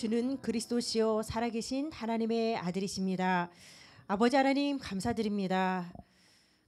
주는 그리스도시요 살아계신 하나님의 아들이십니다. 아버지 하나님 감사드립니다.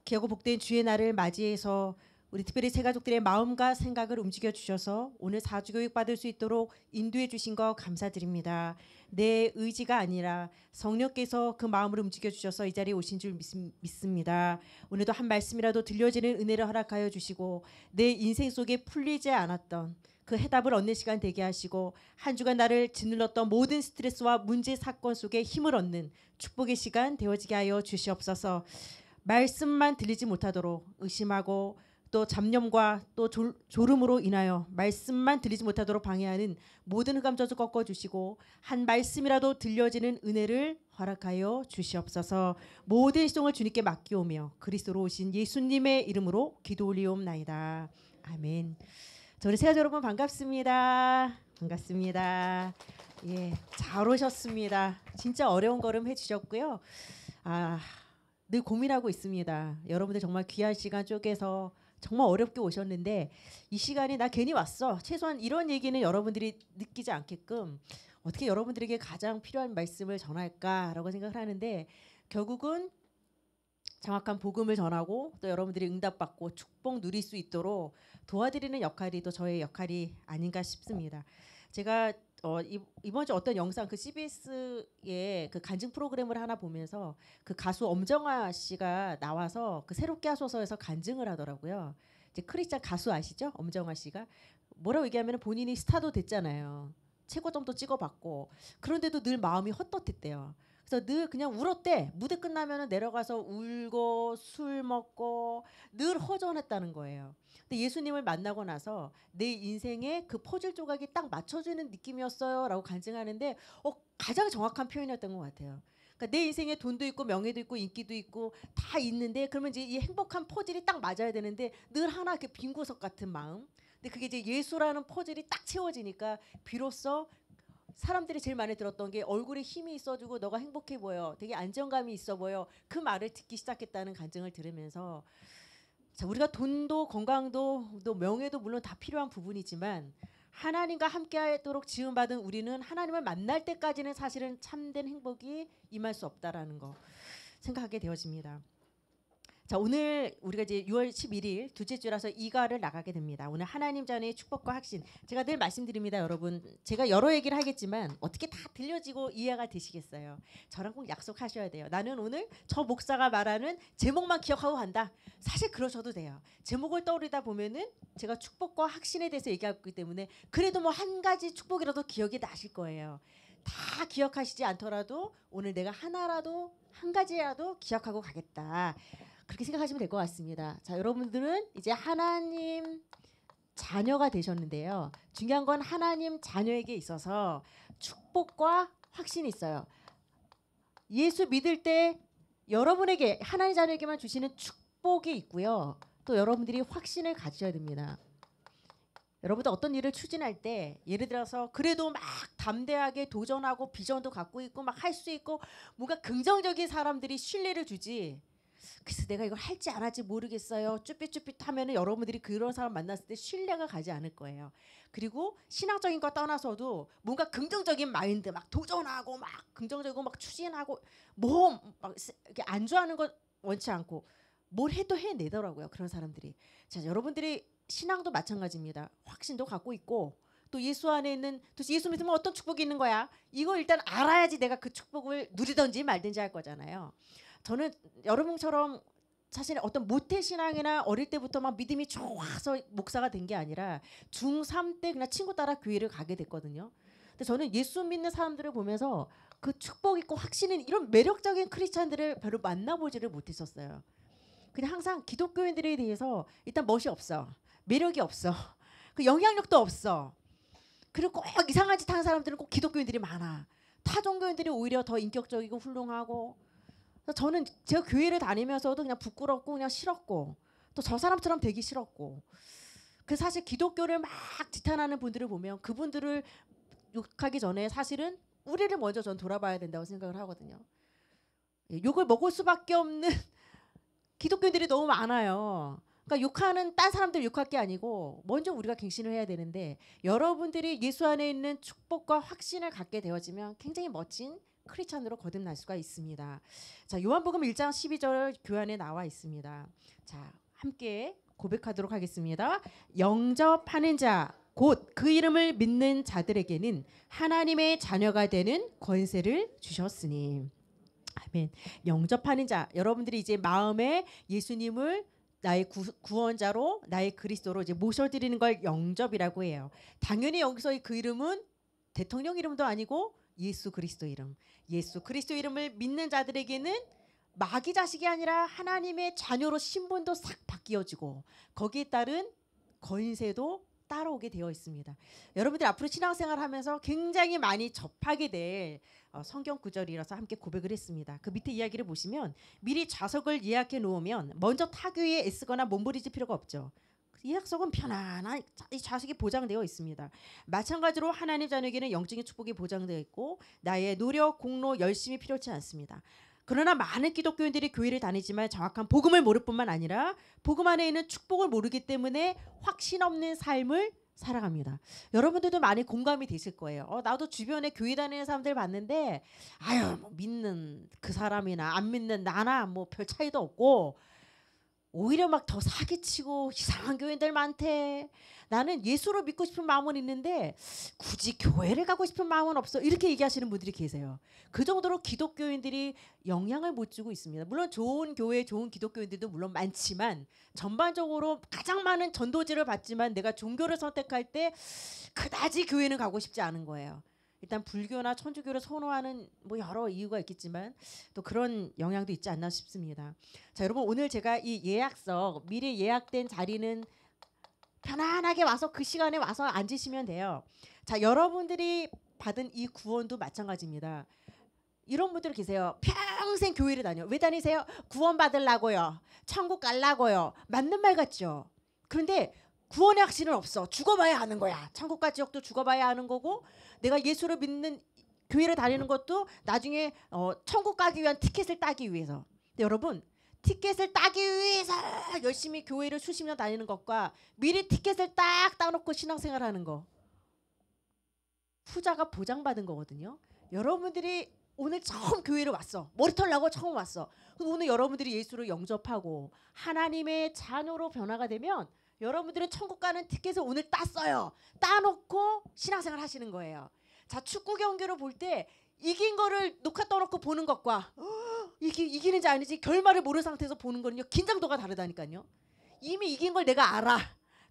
기하고 복된 주의 날을 맞이해서 우리 특별히 새가족들의 마음과 생각을 움직여 주셔서 오늘 사주 교육 받을 수 있도록 인도해 주신 거 감사드립니다. 내 의지가 아니라 성령께서 그 마음을 움직여 주셔서 이 자리에 오신 줄 믿습니다. 오늘도 한 말씀이라도 들려지는 은혜를 허락하여 주시고 내 인생 속에 풀리지 않았던 그 해답을 얻는 시간 되게 하시고 한 주간 나를 짓눌렀던 모든 스트레스와 문제 사건 속에 힘을 얻는 축복의 시간 되어지게 하여 주시옵소서. 말씀만 들리지 못하도록 의심하고 또 잡념과 또 졸, 졸음으로 인하여 말씀만 들리지 못하도록 방해하는 모든 흑암저주 꺾어주시고 한 말씀이라도 들려지는 은혜를 허락하여 주시옵소서 모든 시종을 주님께 맡기오며 그리스로 오신 예수님의 이름으로 기도 올리옵나이다. 아멘. 우리세아 여러분 반갑습니다. 반갑습니다. 예, 잘 오셨습니다. 진짜 어려운 걸음 해주셨고요. 아, 늘 고민하고 있습니다. 여러분들 정말 귀한 시간 쪼개서 정말 어렵게 오셨는데 이 시간에 나 괜히 왔어. 최소한 이런 얘기는 여러분들이 느끼지 않게끔 어떻게 여러분들에게 가장 필요한 말씀을 전할까라고 생각을 하는데 결국은 정확한 복음을 전하고 또 여러분들이 응답받고 축복 누릴 수 있도록 도와드리는 역할이 또 저의 역할이 아닌가 싶습니다. 제가 어, 이번 주 어떤 영상 그 CBS의 그 간증 프로그램을 하나 보면서 그 가수 엄정화 씨가 나와서 그 새롭게 하소서에서 간증을 하더라고요. 이제 크리스찬 가수 아시죠? 엄정화 씨가 뭐라고 얘기하면 본인이 스타도 됐잖아요. 최고점도 찍어봤고 그런데도 늘 마음이 헛헛했대요. 그래서 늘 그냥 울었대. 무대 끝나면은 내려가서 울고 술 먹고 늘 허전했다는 거예요. 근데 예수님을 만나고 나서 내 인생에 그 퍼즐 조각이 딱 맞춰지는 느낌이었어요라고 간증하는데 어, 가장 정확한 표현이었던 것 같아요. 그러니까 내 인생에 돈도 있고 명예도 있고 인기도 있고 다 있는데 그러면 이제 이 행복한 퍼즐이 딱 맞아야 되는데 늘 하나 이빈 구석 같은 마음. 근데 그게 이제 예수라는 퍼즐이 딱 채워지니까 비로소 사람들이 제일 많이 들었던 게 얼굴에 힘이 있어주고 너가 행복해 보여 되게 안정감이 있어 보여 그 말을 듣기 시작했다는 간증을 들으면서 자 우리가 돈도 건강도 또 명예도 물론 다 필요한 부분이지만 하나님과 함께하도록 지음받은 우리는 하나님을 만날 때까지는 사실은 참된 행복이 임할 수 없다라는 거 생각하게 되어집니다. 자, 오늘 우리가 이제 6월 11일 둘째 주라서 이가를 나가게 됩니다. 오늘 하나님 자녀의 축복과 확신. 제가 늘 말씀드립니다, 여러분. 제가 여러 얘기를 하겠지만 어떻게 다 들려지고 이해가 되시겠어요? 저랑 꼭 약속하셔야 돼요. 나는 오늘 저 목사가 말하는 제목만 기억하고 간다. 사실 그러셔도 돼요. 제목을 떠올리다 보면은 제가 축복과 확신에 대해서 얘기하기 때문에 그래도 뭐 한 가지 축복이라도 기억이 나실 거예요. 다 기억하시지 않더라도 오늘 내가 하나라도 한 가지라도 기억하고 가겠다. 그렇게 생각하시면 될 것 같습니다. 자, 여러분들은 이제 하나님 자녀가 되셨는데요. 중요한 건 하나님 자녀에게 있어서 축복과 확신이 있어요. 예수 믿을 때 여러분에게 하나님 자녀에게만 주시는 축복이 있고요. 또 여러분들이 확신을 가져야 됩니다. 여러분들 어떤 일을 추진할 때 예를 들어서 그래도 막 담대하게 도전하고 비전도 갖고 있고 막 할 수 있고 뭔가 긍정적인 사람들이 신뢰를 주지 그래서 내가 이걸 할지 안 할지 모르겠어요. 쭈삣쭈삣 하면 여러분들이 그런 사람 만났을 때 신뢰가 가지 않을 거예요. 그리고 신학적인 거 떠나서도 뭔가 긍정적인 마인드 막 도전하고 막 긍정적이고 막 추진하고 뭐막 이렇게 하는건 원치 않고 뭘 해도 해내더라고요. 그런 사람들이. 자, 여러분들이 신앙도 마찬가지입니다. 확신도 갖고 있고 또 예수 안에 있는 도대체 예수 믿으면 어떤 축복이 있는 거야? 이거 일단 알아야지 내가 그 축복을 누리든지 말든지 할 거잖아요. 저는 여러분처럼 자신의 어떤 모태 신앙이나 어릴 때부터 막 믿음이 좋아서 목사가 된 게 아니라 중3 때 그냥 친구 따라 교회를 가게 됐거든요. 근데 저는 예수 믿는 사람들을 보면서 그 축복 있고 확신인 이런 매력적인 크리스찬들을 별로 만나보지를 못했었어요. 그냥 항상 기독교인들에 대해서 일단 멋이 없어. 매력이 없어. 그 영향력도 없어. 그리고 꼭 이상한 짓 하는 사람들은 꼭 기독교인들이 많아. 타 종교인들이 오히려 더 인격적이고 훌륭하고 저는 제가 교회를 다니면서도 그냥 부끄럽고 그냥 싫었고 또 저 사람처럼 되기 싫었고 그 사실 기독교를 막 지탄하는 분들을 보면 그분들을 욕하기 전에 사실은 우리를 먼저 전 돌아봐야 된다고 생각을 하거든요. 예, 욕을 먹을 수밖에 없는 기독교인들이 너무 많아요. 그러니까 욕하는 딴 사람들 욕할 게 아니고 먼저 우리가 갱신을 해야 되는데 여러분들이 예수 안에 있는 축복과 확신을 갖게 되어지면 굉장히 멋진 크리스천으로 거듭날 수가 있습니다. 자, 요한복음 1장 12절 교환에 나와 있습니다. 자, 함께 고백하도록 하겠습니다. 영접하는 자, 곧 그 이름을 믿는 자들에게는 하나님의 자녀가 되는 권세를 주셨으니. 아멘. 영접하는 자, 여러분들이 이제 마음에 예수님을 나의 구, 구원자로 나의 그리스도로 이제 모셔드리는 걸 영접이라고 해요. 당연히 여기서 그 이름은 대통령 이름도 아니고 예수 그리스도 이름. 예수 그리스도 이름을 믿는 자들에게는 마귀 자식이 아니라 하나님의 자녀로 신분도 싹 바뀌어지고 거기에 따른 권세도 따라오게 되어 있습니다. 여러분들 앞으로 신앙생활 하면서 굉장히 많이 접하게 될 어, 성경 구절이라서 함께 고백을 했습니다. 그 밑에 이야기를 보시면 미리 좌석을 예약해 놓으면 먼저 타기 위 애쓰거나 몸부리질 필요가 없죠. 이 약속은 편안한 이 자식이 보장되어 있습니다. 마찬가지로 하나님 자녀에게는 영적인 축복이 보장되어 있고 나의 노력, 공로, 열심이 필요치 않습니다. 그러나 많은 기독교인들이 교회를 다니지만 정확한 복음을 모를 뿐만 아니라 복음 안에 있는 축복을 모르기 때문에 확신 없는 삶을 살아갑니다. 여러분들도 많이 공감이 되실 거예요. 어, 나도 주변에 교회 다니는 사람들 봤는데 아유 뭐 믿는 그 사람이나 안 믿는 나나 뭐 별 차이도 없고 오히려 막 더 사기치고 이상한 교인들 많대. 나는 예수로 믿고 싶은 마음은 있는데 굳이 교회를 가고 싶은 마음은 없어. 이렇게 얘기하시는 분들이 계세요. 그 정도로 기독교인들이 영향을 못 주고 있습니다. 물론 좋은 교회, 좋은 기독교인들도 물론 많지만 전반적으로 가장 많은 전도지를 받지만 내가 종교를 선택할 때 그다지 교회는 가고 싶지 않은 거예요. 일단 불교나 천주교를 선호하는 뭐 여러 이유가 있겠지만 또 그런 영향도 있지 않나 싶습니다. 자 여러분 오늘 제가 이 예약석 미리 예약된 자리는 편안하게 와서 그 시간에 와서 앉으시면 돼요. 자 여러분들이 받은 이 구원도 마찬가지입니다. 이런 분들 계세요. 평생 교회를 다녀. 왜 다니세요? 구원 받으려고요. 천국 갈라고요. 맞는 말 같죠. 그런데 구원의 확신은 없어. 죽어봐야 하는 거야. 천국과 지옥도 죽어봐야 하는 거고 내가 예수를 믿는 교회를 다니는 것도 나중에 어, 천국 가기 위한 티켓을 따기 위해서. 근데 여러분 티켓을 따기 위해서 열심히 교회를 수십 년 다니는 것과 미리 티켓을 딱 따놓고 신앙생활하는 거 후자가 보장받은 거거든요. 여러분들이 오늘 처음 교회를 왔어. 머리털 나고 처음 왔어. 오늘 여러분들이 예수를 영접하고 하나님의 자녀로 변화가 되면 여러분들은 천국 가는 티켓을 오늘 땄어요. 따놓고 신앙생활 하시는 거예요. 자 축구 경기로 볼 때 이긴 거를 녹화 떠놓고 보는 것과 이기, 이기는지 아닌지 결말을 모르는 상태에서 보는 거는요 긴장도가 다르다니까요. 이미 이긴 걸 내가 알아.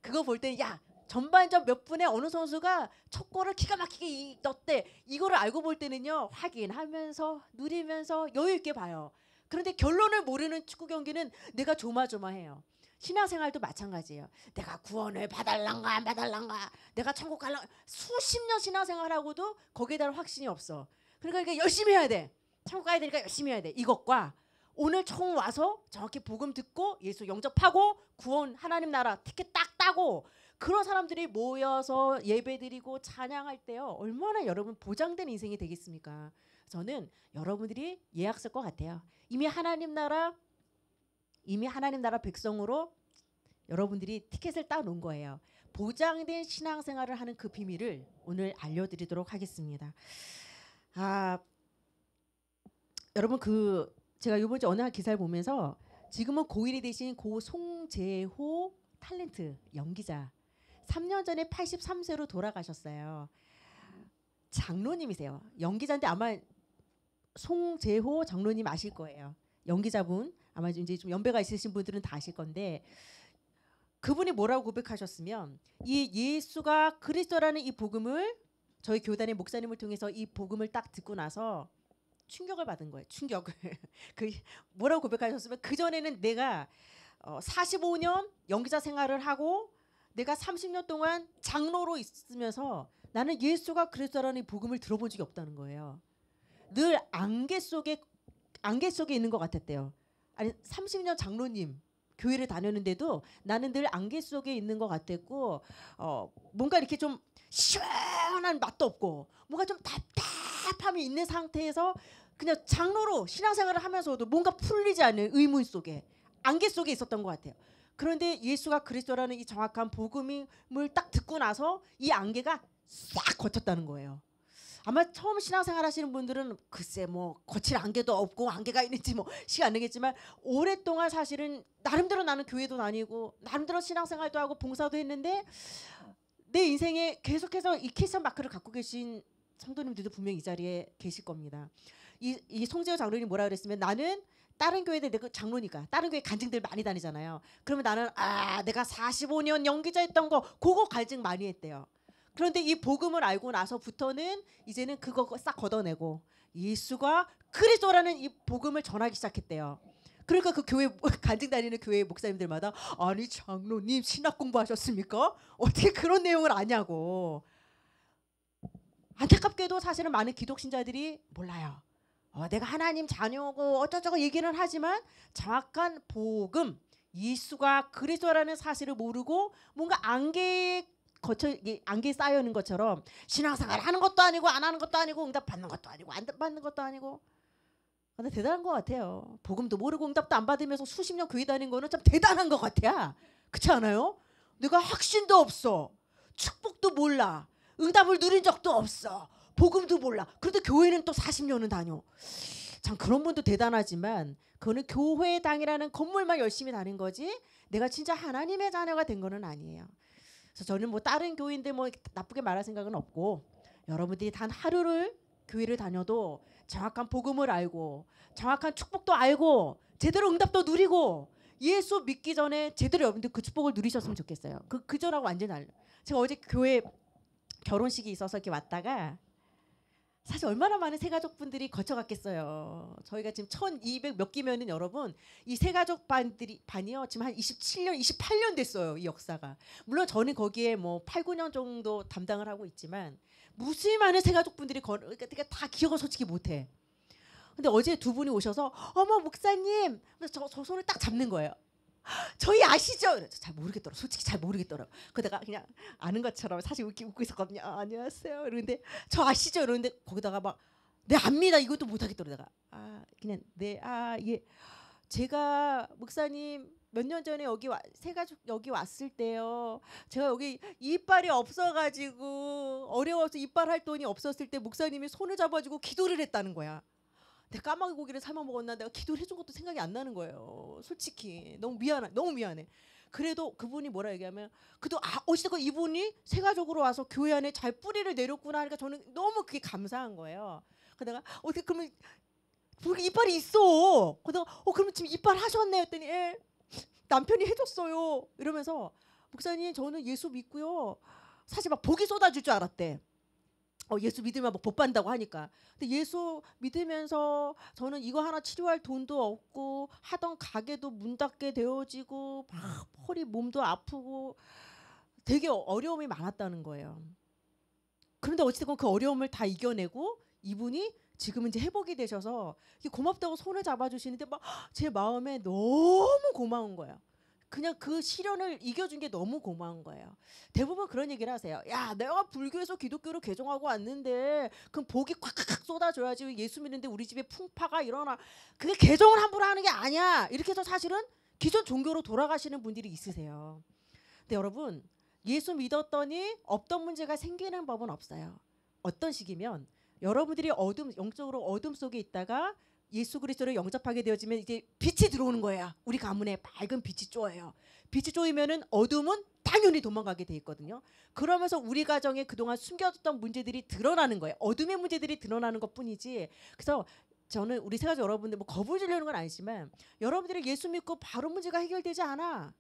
그거 볼때야 전반전 몇 분에 어느 선수가 첫 골을 기가 막히게 넣었대. 이거를 알고 볼 때는요 확인하면서 누리면서 여유 있게 봐요. 그런데 결론을 모르는 축구 경기는 내가 조마조마해요. 신앙생활도 마찬가지예요. 내가 구원을 받을랑가 안 받을랑가, 내가 천국 갈랑 수십 년 신앙생활하고도 거기에 대한 확신이 없어. 그러니까 열심히 해야 돼. 천국 가야 되니까 열심히 해야 돼. 이것과 오늘 처음 와서 정확히 복음 듣고 예수 영접하고 구원 하나님 나라 티켓 딱 따고 그런 사람들이 모여서 예배드리고 찬양할 때요 얼마나 여러분 보장된 인생이 되겠습니까? 저는 여러분들이 예약설 것 같아요. 이미 하나님 나라 이미 하나님 나라 백성으로 여러분들이 티켓을 따 놓은 거예요. 보장된 신앙생활을 하는 그 비밀을 오늘 알려드리도록 하겠습니다. 아, 여러분 그 제가 요번 주 어느 한 기사를 보면서 지금은 고1이 되신 고 송재호 탤런트 연기자 3년 전에 83세로 돌아가셨어요. 장로님이세요. 연기자인데 아마 송재호 장로님 아실 거예요. 연기자분 아마 이제 좀 연배가 있으신 분들은 다 아실 건데 그분이 뭐라고 고백하셨으면 이 예수가 그리스도라는 이 복음을 저희 교단의 목사님을 통해서 이 복음을 딱 듣고 나서 충격을 받은 거예요. 충격을. 그 뭐라고 고백하셨으면 그 전에는 내가 어 45년 연기자 생활을 하고 내가 30년 동안 장로로 있으면서 나는 예수가 그리스도라는 이 복음을 들어본 적이 없다는 거예요. 늘 안개 속에 안개 속에 있는 것 같았대요. 아니 30년 장로님 교회를 다녔는데도 나는 늘 안개 속에 있는 것 같았고 어, 뭔가 이렇게 좀 시원한 맛도 없고 뭔가 좀 답답함이 있는 상태에서 그냥 장로로 신앙생활을 하면서도 뭔가 풀리지 않는 의문 속에 안개 속에 있었던 것 같아요. 그런데 예수가 그리스도라는 이 정확한 복음을 딱 듣고 나서 이 안개가 싹 걷혔다는 거예요. 아마 처음 신앙생활 하시는 분들은 글쎄 뭐 거칠 안개도 없고 안개가 있는지 뭐 시간 안 되겠지만 오랫동안 사실은 나름대로 나는 교회도 다니고 나름대로 신앙생활도 하고 봉사도 했는데 내 인생에 계속해서 이 캐션 마크를 갖고 계신 성도님들도 분명 히이 자리에 계실 겁니다. 이, 이 송재호 장로님 이 뭐라 그랬으면 나는 다른 교회에 내가 장로니까 다른 교회 간증들 많이 다니잖아요. 그러면 나는 아 내가 45년 연기자 했던 거 그거 간증 많이 했대요. 그런데 이 복음을 알고 나서부터는 이제는 그거 싹 걷어내고 예수가 그리스도라는 이 복음을 전하기 시작했대요. 그러니까 그 교회 간증 다니는 교회 목사님들마다 아니 장로님 신학 공부하셨습니까? 어떻게 그런 내용을 아냐고. 안타깝게도 사실은 많은 기독 신자들이 몰라요. 어, 내가 하나님 자녀고 어쩌저쩌고 얘기는 하지만 정확한 복음 예수가 그리스도라는 사실을 모르고 뭔가 안개 거쳐 안개 쌓여 있는 것처럼 신앙생활 하는 것도 아니고 안 하는 것도 아니고 응답 받는 것도 아니고 안 받는 것도 아니고 근데 대단한 것 같아요. 복음도 모르고 응답도 안 받으면서 수십 년 교회 다닌 거는 참 대단한 것 같아요. 그렇지 않아요? 내가 확신도 없어. 축복도 몰라. 응답을 누린 적도 없어. 복음도 몰라. 그런데 교회는 또 40년은 다녀. 참 그런 분도 대단하지만 그거는 교회당이라는 건물만 열심히 다닌 거지 내가 진짜 하나님의 자녀가 된 거는 아니에요. 그래서 저는 뭐 다른 교인들 뭐 나쁘게 말할 생각은 없고 여러분들이 단 하루를 교회를 다녀도 정확한 복음을 알고 정확한 축복도 알고 제대로 응답도 누리고 예수 믿기 전에 제대로 여러분들 그 축복을 누리셨으면 좋겠어요. 그 그전하고 완전 히 달라. 제가 어제 교회 결혼식이 있어서 이렇게 왔다가 사실 얼마나 많은 새가족분들이 거쳐갔겠어요. 저희가 지금 1200 몇 기면은 여러분 이 새가족 반들이 반이요. 지금 한 27년, 28년 됐어요. 이 역사가. 물론 저는 거기에 뭐 8, 9년 정도 담당을 하고 있지만 무수히 많은 새가족분들이 거, 그러니까 다 기억을 솔직히 못 해. 근데 어제 두 분이 오셔서 어머 목사님 저, 저 손을 딱 잡는 거예요. 저희 아시죠? 잘 모르겠더라고. 솔직히 잘 모르겠더라고. 그다가 그냥 아는 것처럼 사실 웃기 웃고 있었거든요. 아, 안녕하세요. 이러는데 저 아시죠? 이러는데 거기다가 막내 네, 압니다. 이것도 못 하겠더라다가 아 그냥 네아예 제가 목사님 몇 년 전에 여기 와, 세 가족 여기 왔을 때요. 제가 여기 이빨이 없어가지고 어려워서 이빨 할 돈이 없었을 때 목사님이 손을 잡아주고 기도를 했다는 거야. 내 까마귀 고기를 삶아 먹었나 내가 기도를 해준 것도 생각이 안 나는 거예요. 솔직히 너무 미안해, 너무 미안해. 그래도 그분이 뭐라 얘기하면 그도 아어쨌든 이분이 세가족으로 와서 교회 안에 잘 뿌리를 내렸구나 하니까 저는 너무 그게 감사한 거예요. 그러다가 어떻게 그러면 뭐 이빨이 있어. 그러다가 어 그러면 지금 이빨 하셨네 했더니 예, 남편이 해줬어요. 이러면서 목사님 저는 예수 믿고요. 사실 막 복이 쏟아질 줄 알았대. 어, 예수 믿으면 막 복받는다고 하니까. 근데 예수 믿으면서 저는 이거 하나 치료할 돈도 없고 하던 가게도 문 닫게 되어지고 막 허리 몸도 아프고 되게 어려움이 많았다는 거예요. 그런데 어찌됐건 그 어려움을 다 이겨내고 이분이 지금 이제 회복이 되셔서 고맙다고 손을 잡아주시는데 막 제 마음에 너무 고마운 거예요. 그냥 그 시련을 이겨준 게 너무 고마운 거예요. 대부분 그런 얘기를 하세요. 야, 내가 불교에서 기독교로 개종하고 왔는데 그럼 복이 콱콱 쏟아줘야지 예수 믿는데 우리 집에 풍파가 일어나. 그게 개종을 함부로 하는 게 아니야. 이렇게 해서 사실은 기존 종교로 돌아가시는 분들이 있으세요. 근데 여러분 예수 믿었더니 없던 문제가 생기는 법은 없어요. 어떤 식이면 여러분들이 어둠 영적으로 어둠 속에 있다가 예수 그리스도를 영접하게 되어지면 이제 빛이 들어오는 거예요. 우리 가문에 밝은 빛이 쪼여요. 빛이 쪼이면은 어둠은 당연히 도망가게 돼 있거든요. 그러면서 우리 가정에 그동안 숨겨뒀던 문제들이 드러나는 거예요. 어둠의 문제들이 드러나는 것뿐이지. 그래서 저는 우리 세가지 여러분들 뭐 겁을 주려는 건 아니지만 여러분들이 예수 믿고 바로 문제가 해결되지 않아.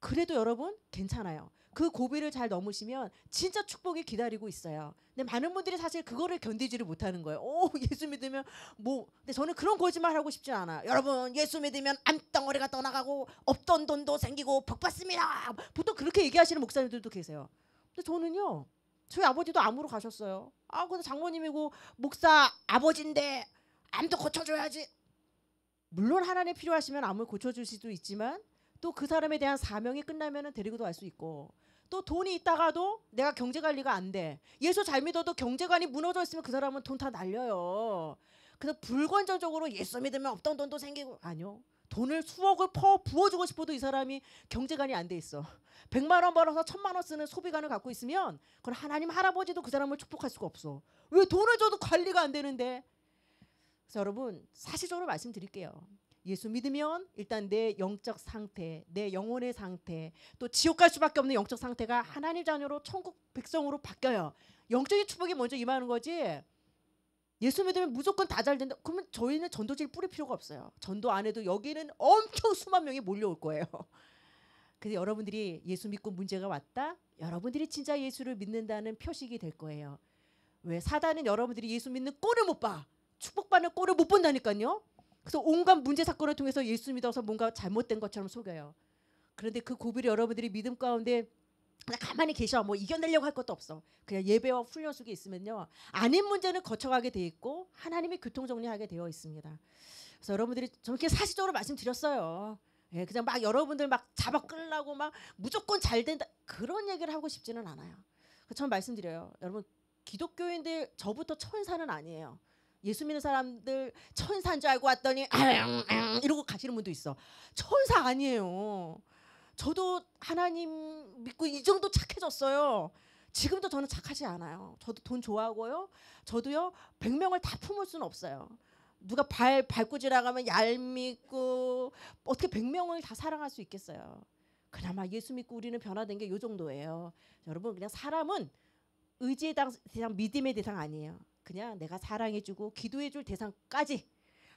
그래도 여러분 괜찮아요. 그 고비를 잘 넘으시면 진짜 축복이 기다리고 있어요. 근데 많은 분들이 사실 그거를 견디지를 못하는 거예요. 오 예수 믿으면 뭐 근데 저는 그런 거짓말 하고 싶지 않아요. 여러분 예수 믿으면 암덩어리가 떠나가고 없던 돈도 생기고 복 받습니다. 보통 그렇게 얘기하시는 목사님들도 계세요. 근데 저는요 저희 아버지도 암으로 가셨어요. 아 근데 장모님이고 목사 아버지인데 암도 고쳐줘야지. 물론 하나님 필요하시면 암을 고쳐줄 수도 있지만 또그 사람에 대한 사명이 끝나면은 데리고도 갈 수 있고 또 돈이 있다가도 내가 경제 관리가 안 돼. 예수 잘 믿어도 경제관이 무너져 있으면 그 사람은 돈 다 날려요. 그래서 불건전적으로 예수 믿으면 없던 돈도 생기고 아니요. 돈을 수억을 퍼 부어주고 싶어도 이 사람이 경제관이 안 돼 있어. 백만 원 벌어서 천만 원 쓰는 소비관을 갖고 있으면 그건 하나님 할아버지도 그 사람을 축복할 수가 없어. 왜 돈을 줘도 관리가 안 되는데? 그래서 여러분 사실적으로 말씀드릴게요. 예수 믿으면 일단 내 영적 상태, 내 영혼의 상태, 또 지옥 갈 수밖에 없는 영적 상태가 하나님 자녀로 천국 백성으로 바뀌어요. 영적인 축복이 먼저 임하는 거지. 예수 믿으면 무조건 다 잘 된다. 그러면 저희는 전도지를 뿌릴 필요가 없어요. 전도 안 해도 여기는 엄청 수만 명이 몰려올 거예요. 근데 여러분들이 예수 믿고 문제가 왔다? 여러분들이 진짜 예수를 믿는다는 표식이 될 거예요. 왜 사단은 여러분들이 예수 믿는 꼴을 못 봐. 축복받는 꼴을 못 본다니까요. 그래서 온갖 문제 사건을 통해서 예수 믿어서 뭔가 잘못된 것처럼 속여요. 그런데 그 고비를 여러분들이 믿음 가운데 가만히 계셔. 뭐 이겨내려고 할 것도 없어. 그냥 예배와 훈련 속에 있으면요. 아닌 문제는 거쳐가게 돼 있고 하나님이 교통 정리하게 되어 있습니다. 그래서 여러분들이 저렇게 사실적으로 말씀드렸어요. 예, 그냥 막 여러분들 막 잡아 끌라고 막 무조건 잘 된다 그런 얘기를 하고 싶지는 않아요. 그전 말씀드려요. 여러분 기독교인들 저부터 천사는 아니에요. 예수 믿는 사람들 천사인 줄 알고 왔더니 아흥, 아흥 이러고 가시는 분도 있어. 천사 아니에요. 저도 하나님 믿고 이 정도 착해졌어요. 지금도 저는 착하지 않아요. 저도 돈 좋아하고요. 저도요. 100명을 다 품을 수는 없어요. 누가 발 밟고 지나가면 얄밉고 어떻게 100명을 다 사랑할 수 있겠어요. 그나마 예수 믿고 우리는 변화된 게 요 정도예요. 여러분 그냥 사람은 의지의 대상, 믿음의 대상 아니에요. 그냥 내가 사랑해주고 기도해줄 대상까지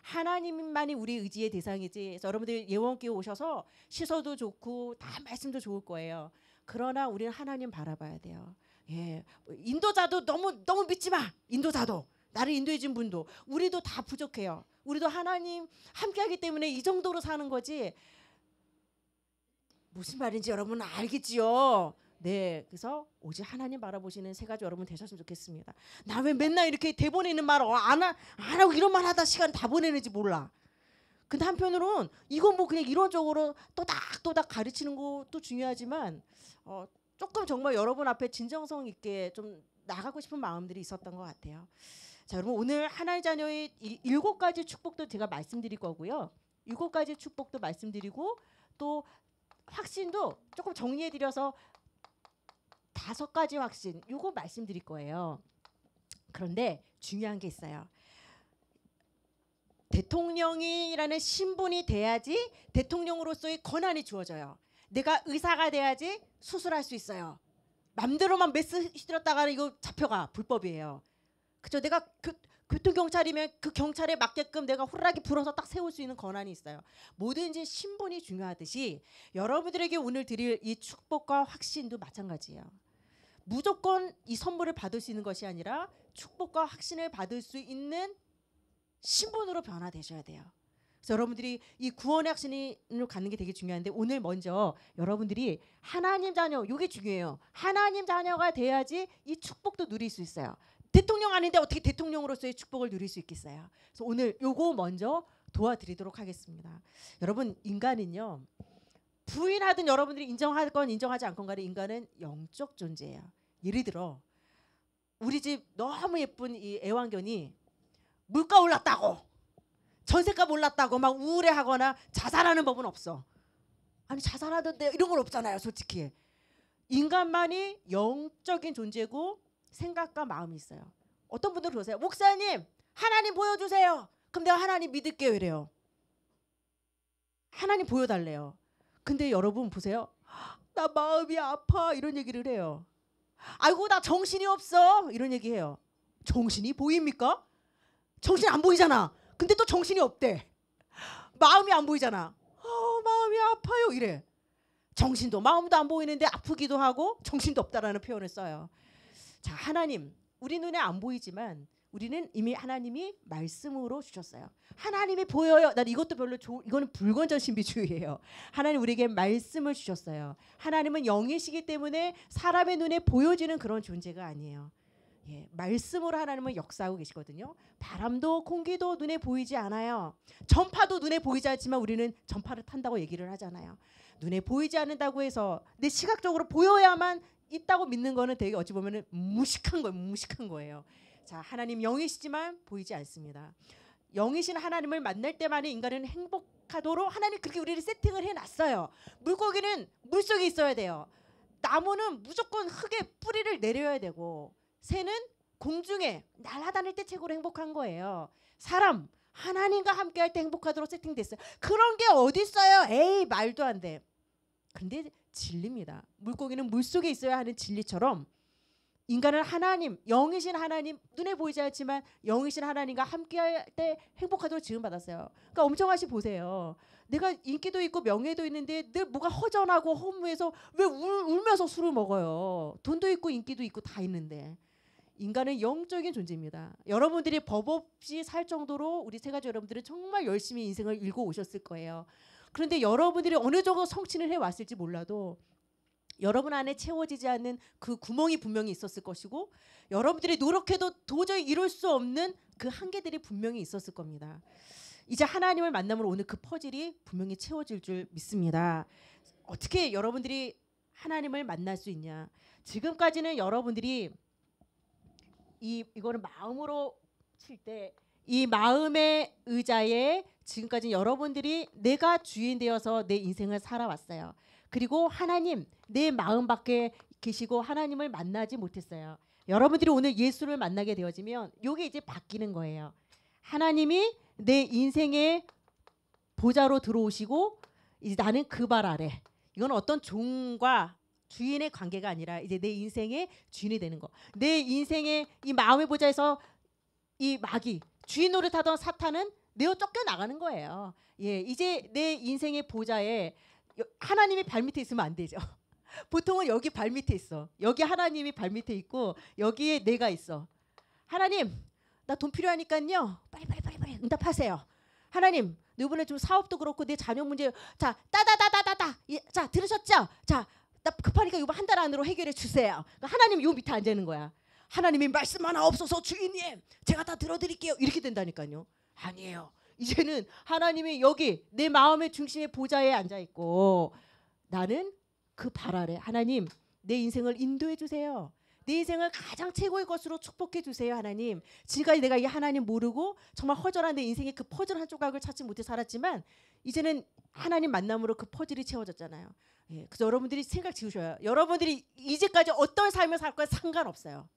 하나님만이 우리 의지의 대상이지. 여러분들 예원교회 오셔서 시서도 좋고 다 말씀도 좋을 거예요. 그러나 우리는 하나님 바라봐야 돼요. 예, 인도자도 너무 너무 믿지 마. 인도자도 나를 인도해 준 분도 우리도 다 부족해요. 우리도 하나님 함께하기 때문에 이 정도로 사는 거지. 무슨 말인지 여러분 알겠지요? 네, 그래서 오직 하나님 바라보시는 세 가지 여러분 되셨으면 좋겠습니다. 나 왜 맨날 이렇게 대본에 있는 말안 어, 안 하고 이런 말 하다 시간 다 보내는지 몰라. 근데 한편으론 이건 뭐 그냥 이론적으로 또닥또닥 가르치는 것도 중요하지만 어, 조금 정말 여러분 앞에 진정성 있게 좀 나가고 싶은 마음들이 있었던 것 같아요. 자, 여러분 오늘 하나의 자녀의 일곱 가지 축복도 제가 말씀드릴 거고요. 일곱 가지 축복도 말씀드리고 또 확신도 조금 정리해드려서 다섯 가지 확신 요거 말씀드릴 거예요. 그런데 중요한 게 있어요. 대통령이라는 신분이 돼야지 대통령으로서의 권한이 주어져요. 내가 의사가 돼야지 수술할 수 있어요. 맘대로만 메스 휘둘렀다가는 이거 잡혀가 불법이에요. 그죠? 내가 교, 교통경찰이면 그 경찰에 맞게끔 내가 호루라기 불어서 딱 세울 수 있는 권한이 있어요. 뭐든지 신분이 중요하듯이 여러분들에게 오늘 드릴 이 축복과 확신도 마찬가지예요. 무조건 이 선물을 받을 수 있는 것이 아니라 축복과 확신을 받을 수 있는 신분으로 변화되셔야 돼요. 그래서 여러분들이 이 구원의 확신을 갖는 게 되게 중요한데 오늘 먼저 여러분들이 하나님 자녀 요게 중요해요. 하나님 자녀가 돼야지 이 축복도 누릴 수 있어요. 대통령 아닌데 어떻게 대통령으로서의 축복을 누릴 수 있겠어요. 그래서 오늘 요거 먼저 도와드리도록 하겠습니다. 여러분 인간은요. 부인하든 여러분들이 인정할건 인정하지 않건가를 인간은 영적 존재예요. 예를 들어 우리 집 너무 예쁜 이 애완견이 물가 올랐다고 전세값 올랐다고 막 우울해하거나 자살하는 법은 없어. 아니 자살하던데 이런 건 없잖아요, 솔직히. 인간만이 영적인 존재고 생각과 마음이 있어요. 어떤 분들 그러세요. 목사님 하나님 보여주세요. 그럼 내가 하나님 믿을게요 이래요. 하나님 보여달래요. 근데 여러분 보세요. 나 마음이 아파 이런 얘기를 해요. 아이고 나 정신이 없어 이런 얘기해요. 정신이 보입니까? 정신 안 보이잖아. 근데 또 정신이 없대. 마음이 안 보이잖아. 어, 마음이 아파요 이래. 정신도 마음도 안 보이는데 아프기도 하고 정신도 없다라는 표현을 써요. 자 하나님 우리 눈에 안 보이지만 우리는 이미 하나님이 말씀으로 주셨어요. 하나님이 보여요. 난 이것도 별로 조, 이거는 불건전 신비주의예요. 하나님 우리에게 말씀을 주셨어요. 하나님은 영이시기 때문에 사람의 눈에 보여지는 그런 존재가 아니에요. 예, 말씀으로 하나님은 역사하고 계시거든요. 바람도 공기도 눈에 보이지 않아요. 전파도 눈에 보이지 않지만 우리는 전파를 탄다고 얘기를 하잖아요. 눈에 보이지 않는다고 해서 내 시각적으로 보여야만 있다고 믿는 거는 되게 어찌 보면 무식한 거예요. 무식한 거예요. 자, 하나님 영이시지만 보이지 않습니다. 영이신 하나님을 만날 때만에 인간은 행복하도록 하나님 그렇게 우리를 세팅을 해 놨어요. 물고기는 물속에 있어야 돼요. 나무는 무조건 흙에 뿌리를 내려야 되고 새는 공중에 날아다닐 때 최고로 행복한 거예요. 사람 하나님과 함께할 때 행복하도록 세팅됐어요. 그런 게 어디 있어요? 에이 말도 안 돼. 근데 진리입니다. 물고기는 물 속에 있어야 하는 진리처럼 인간은 하나님, 영이신 하나님 눈에 보이지 않지만 영이신 하나님과 함께할 때 행복하도록 지음 받았어요. 그러니까 엄청하시 보세요. 내가 인기도 있고 명예도 있는데 내 뭐가 허전하고 허무해서 왜 울, 울면서 술을 먹어요. 돈도 있고 인기도 있고 다 있는데 인간은 영적인 존재입니다. 여러분들이 법 없이 살 정도로 우리 세 가지 여러분들은 정말 열심히 인생을 읽어 오셨을 거예요. 그런데 여러분들이 어느 정도 성취를 해 왔을지 몰라도 여러분 안에 채워지지 않는 그 구멍이 분명히 있었을 것이고 여러분들이 노력해도 도저히 이룰 수 없는 그 한계들이 분명히 있었을 겁니다. 이제 하나님을 만남으로 오늘 그 퍼즐이 분명히 채워질 줄 믿습니다. 어떻게 여러분들이 하나님을 만날 수 있냐? 지금까지는 여러분들이 이 이거는 마음으로 칠 때 이 마음의 의자에 지금까지 여러분들이 내가 주인 되어서 내 인생을 살아왔어요. 그리고 하나님 내 마음 밖에 계시고 하나님을 만나지 못했어요. 여러분들이 오늘 예수를 만나게 되어지면 이게 이제 바뀌는 거예요. 하나님이 내 인생의 보좌로 들어오시고 이제 나는 그 발 아래 이건 어떤 종과 주인의 관계가 아니라 이제 내 인생의 주인이 되는 거. 내 인생의 이 마음의 보좌에서 이 마귀 주인 노릇하던 사탄은 내어 쫓겨 나가는 거예요. 예, 이제 내 인생의 보좌에 하나님이 발밑에 있으면 안 되죠. 보통은 여기 발밑에 있어. 여기 하나님이 발밑에 있고 여기에 내가 있어. 하나님, 나 돈 필요하니까요. 빨리 빨리 빨리 빨리 응답하세요. 하나님, 이번에 좀 사업도 그렇고 내 자녀 문제 자 따다다다다다 예, 자 들으셨죠? 자나 급하니까 이거 한달 안으로 해결해 주세요. 그러니까 하나님 요 밑에 앉아는 거야. 하나님이 말씀 하나 없어서 주인님 제가 다 들어드릴게요. 이렇게 된다니까요. 아니에요. 이제는 하나님이 여기 내 마음의 중심의 보좌에 앉아 있고 나는 그 발 아래 하나님 내 인생을 인도해 주세요. 내 인생을 가장 최고의 것으로 축복해 주세요, 하나님. 지금까지 내가 이 하나님 모르고 정말 허전한 내 인생의 그 퍼즐 한 조각을 찾지 못해 살았지만 이제는 하나님 만남으로 그 퍼즐이 채워졌잖아요. 예, 그래서 여러분들이 생각 지우셔요 여러분들이 이제까지 어떤 삶을 살건 상관없어요.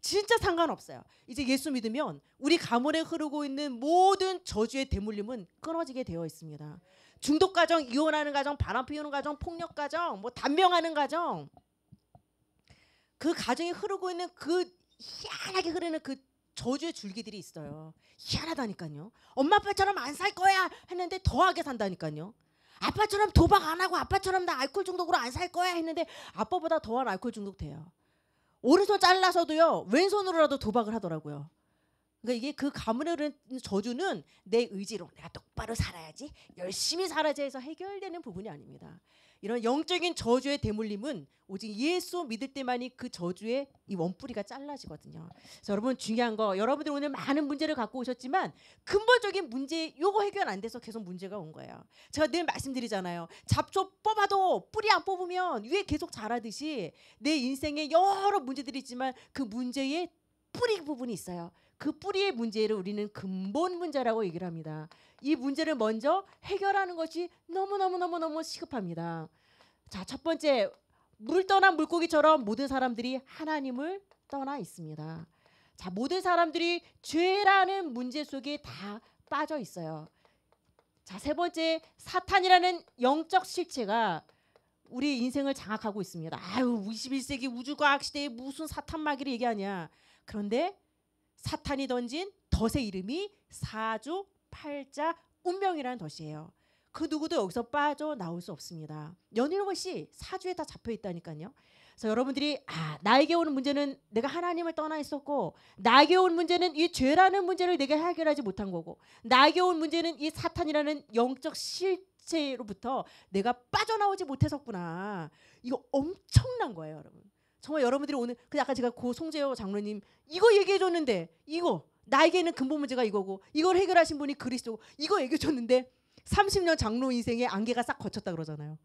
진짜 상관없어요. 이제 예수 믿으면 우리 가문에 흐르고 있는 모든 저주의 대물림은 끊어지게 되어 있습니다. 중독 가정, 이혼하는 가정, 바람 피우는 가정, 폭력 가정, 뭐 단명하는 가정. 그 가정이 흐르고 있는 그 희한하게 흐르는 그 저주의 줄기들이 있어요. 희한하다니까요. 엄마 아빠처럼 안 살 거야 했는데 더하게 산다니까요. 아빠처럼 도박 안 하고 아빠처럼 나 알코올 중독으로 안 살 거야 했는데 아빠보다 더한 알코올 중독 돼요. 오른손 잘라서도요 왼손으로라도 도박을 하더라고요. 그러니까 이게 그가문의 저주는 내 의지로 내가 똑바로 살아야지 열심히 살아야지 해서 해결되는 부분이 아닙니다. 이런 영적인 저주의 대물림은 오직 예수 믿을 때만이 그 저주의 이 원뿌리가 잘라지거든요. 그래서 여러분 중요한 거 여러분들 오늘 많은 문제를 갖고 오셨지만 근본적인 문제 요거 해결 안 돼서 계속 문제가 온 거예요. 제가 늘 말씀드리잖아요. 잡초 뽑아도 뿌리 안 뽑으면 위에 계속 자라듯이 내 인생에 여러 문제들이 있지만 그 문제의 뿌리 부분이 있어요. 그 뿌리의 문제를 우리는 근본 문제라고 얘기를 합니다. 이 문제를 먼저 해결하는 것이 너무너무너무너무 시급합니다. 자, 첫 번째, 물 떠난 물고기처럼 모든 사람들이 하나님을 떠나 있습니다. 자, 모든 사람들이 죄라는 문제 속에 다 빠져 있어요. 자, 세 번째, 사탄이라는 영적 실체가 우리 인생을 장악하고 있습니다. 아유, 21세기 우주과학 시대에 무슨 사탄 마귀를 얘기하냐. 그런데 사탄이 던진 덫의 이름이 사주 팔자 운명이라는 덫이에요. 그 누구도 여기서 빠져나올 수 없습니다. 연일못이 사주에 다 잡혀 있다니까요. 그래서 여러분들이 아 나에게 오는 문제는 내가 하나님을 떠나 있었고 나에게 온 문제는 이 죄라는 문제를 내가 해결하지 못한 거고 나에게 온 문제는 이 사탄이라는 영적 실체로부터 내가 빠져나오지 못했었구나. 이거 엄청난 거예요 여러분. 정말 여러분들이 오늘 그 아까 제가 고 송재호 장로님 이거 얘기해 줬는데 이거 나에게는 근본 문제가 이거고 이걸 해결하신 분이 그리스도고 이거 얘기해 줬는데 30년 장로 인생에 안개가 싹 거쳤다 그러잖아요.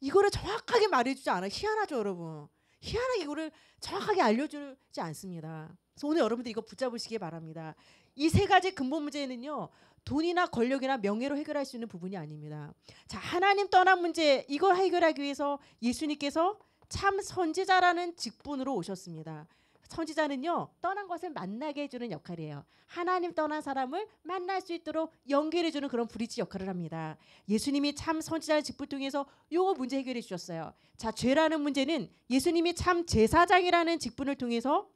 이거를 정확하게 말해 주지 않아 희한하죠, 여러분. 희한하게 이거를 정확하게 알려주지 않습니다. 그래서 오늘 여러분들 이거 붙잡으시기 바랍니다. 이 세 가지 근본 문제는요. 돈이나 권력이나 명예로 해결할 수 있는 부분이 아닙니다. 자, 하나님 떠난 문제 이걸 해결하기 위해서 예수님께서 참 선지자라는 직분으로 오셨습니다. 선지자는요 떠난 것을 만나게 해주는 역할이에요. 하나님 떠난 사람을 만날 수 있도록 연결해주는 그런 브릿지 역할을 합니다. 예수님이 참 선지자의 직분 통해서 요거 문제 해결해 주셨어요. 자 죄라는 문제는 예수님이 참 제사장이라는 직분을 통해서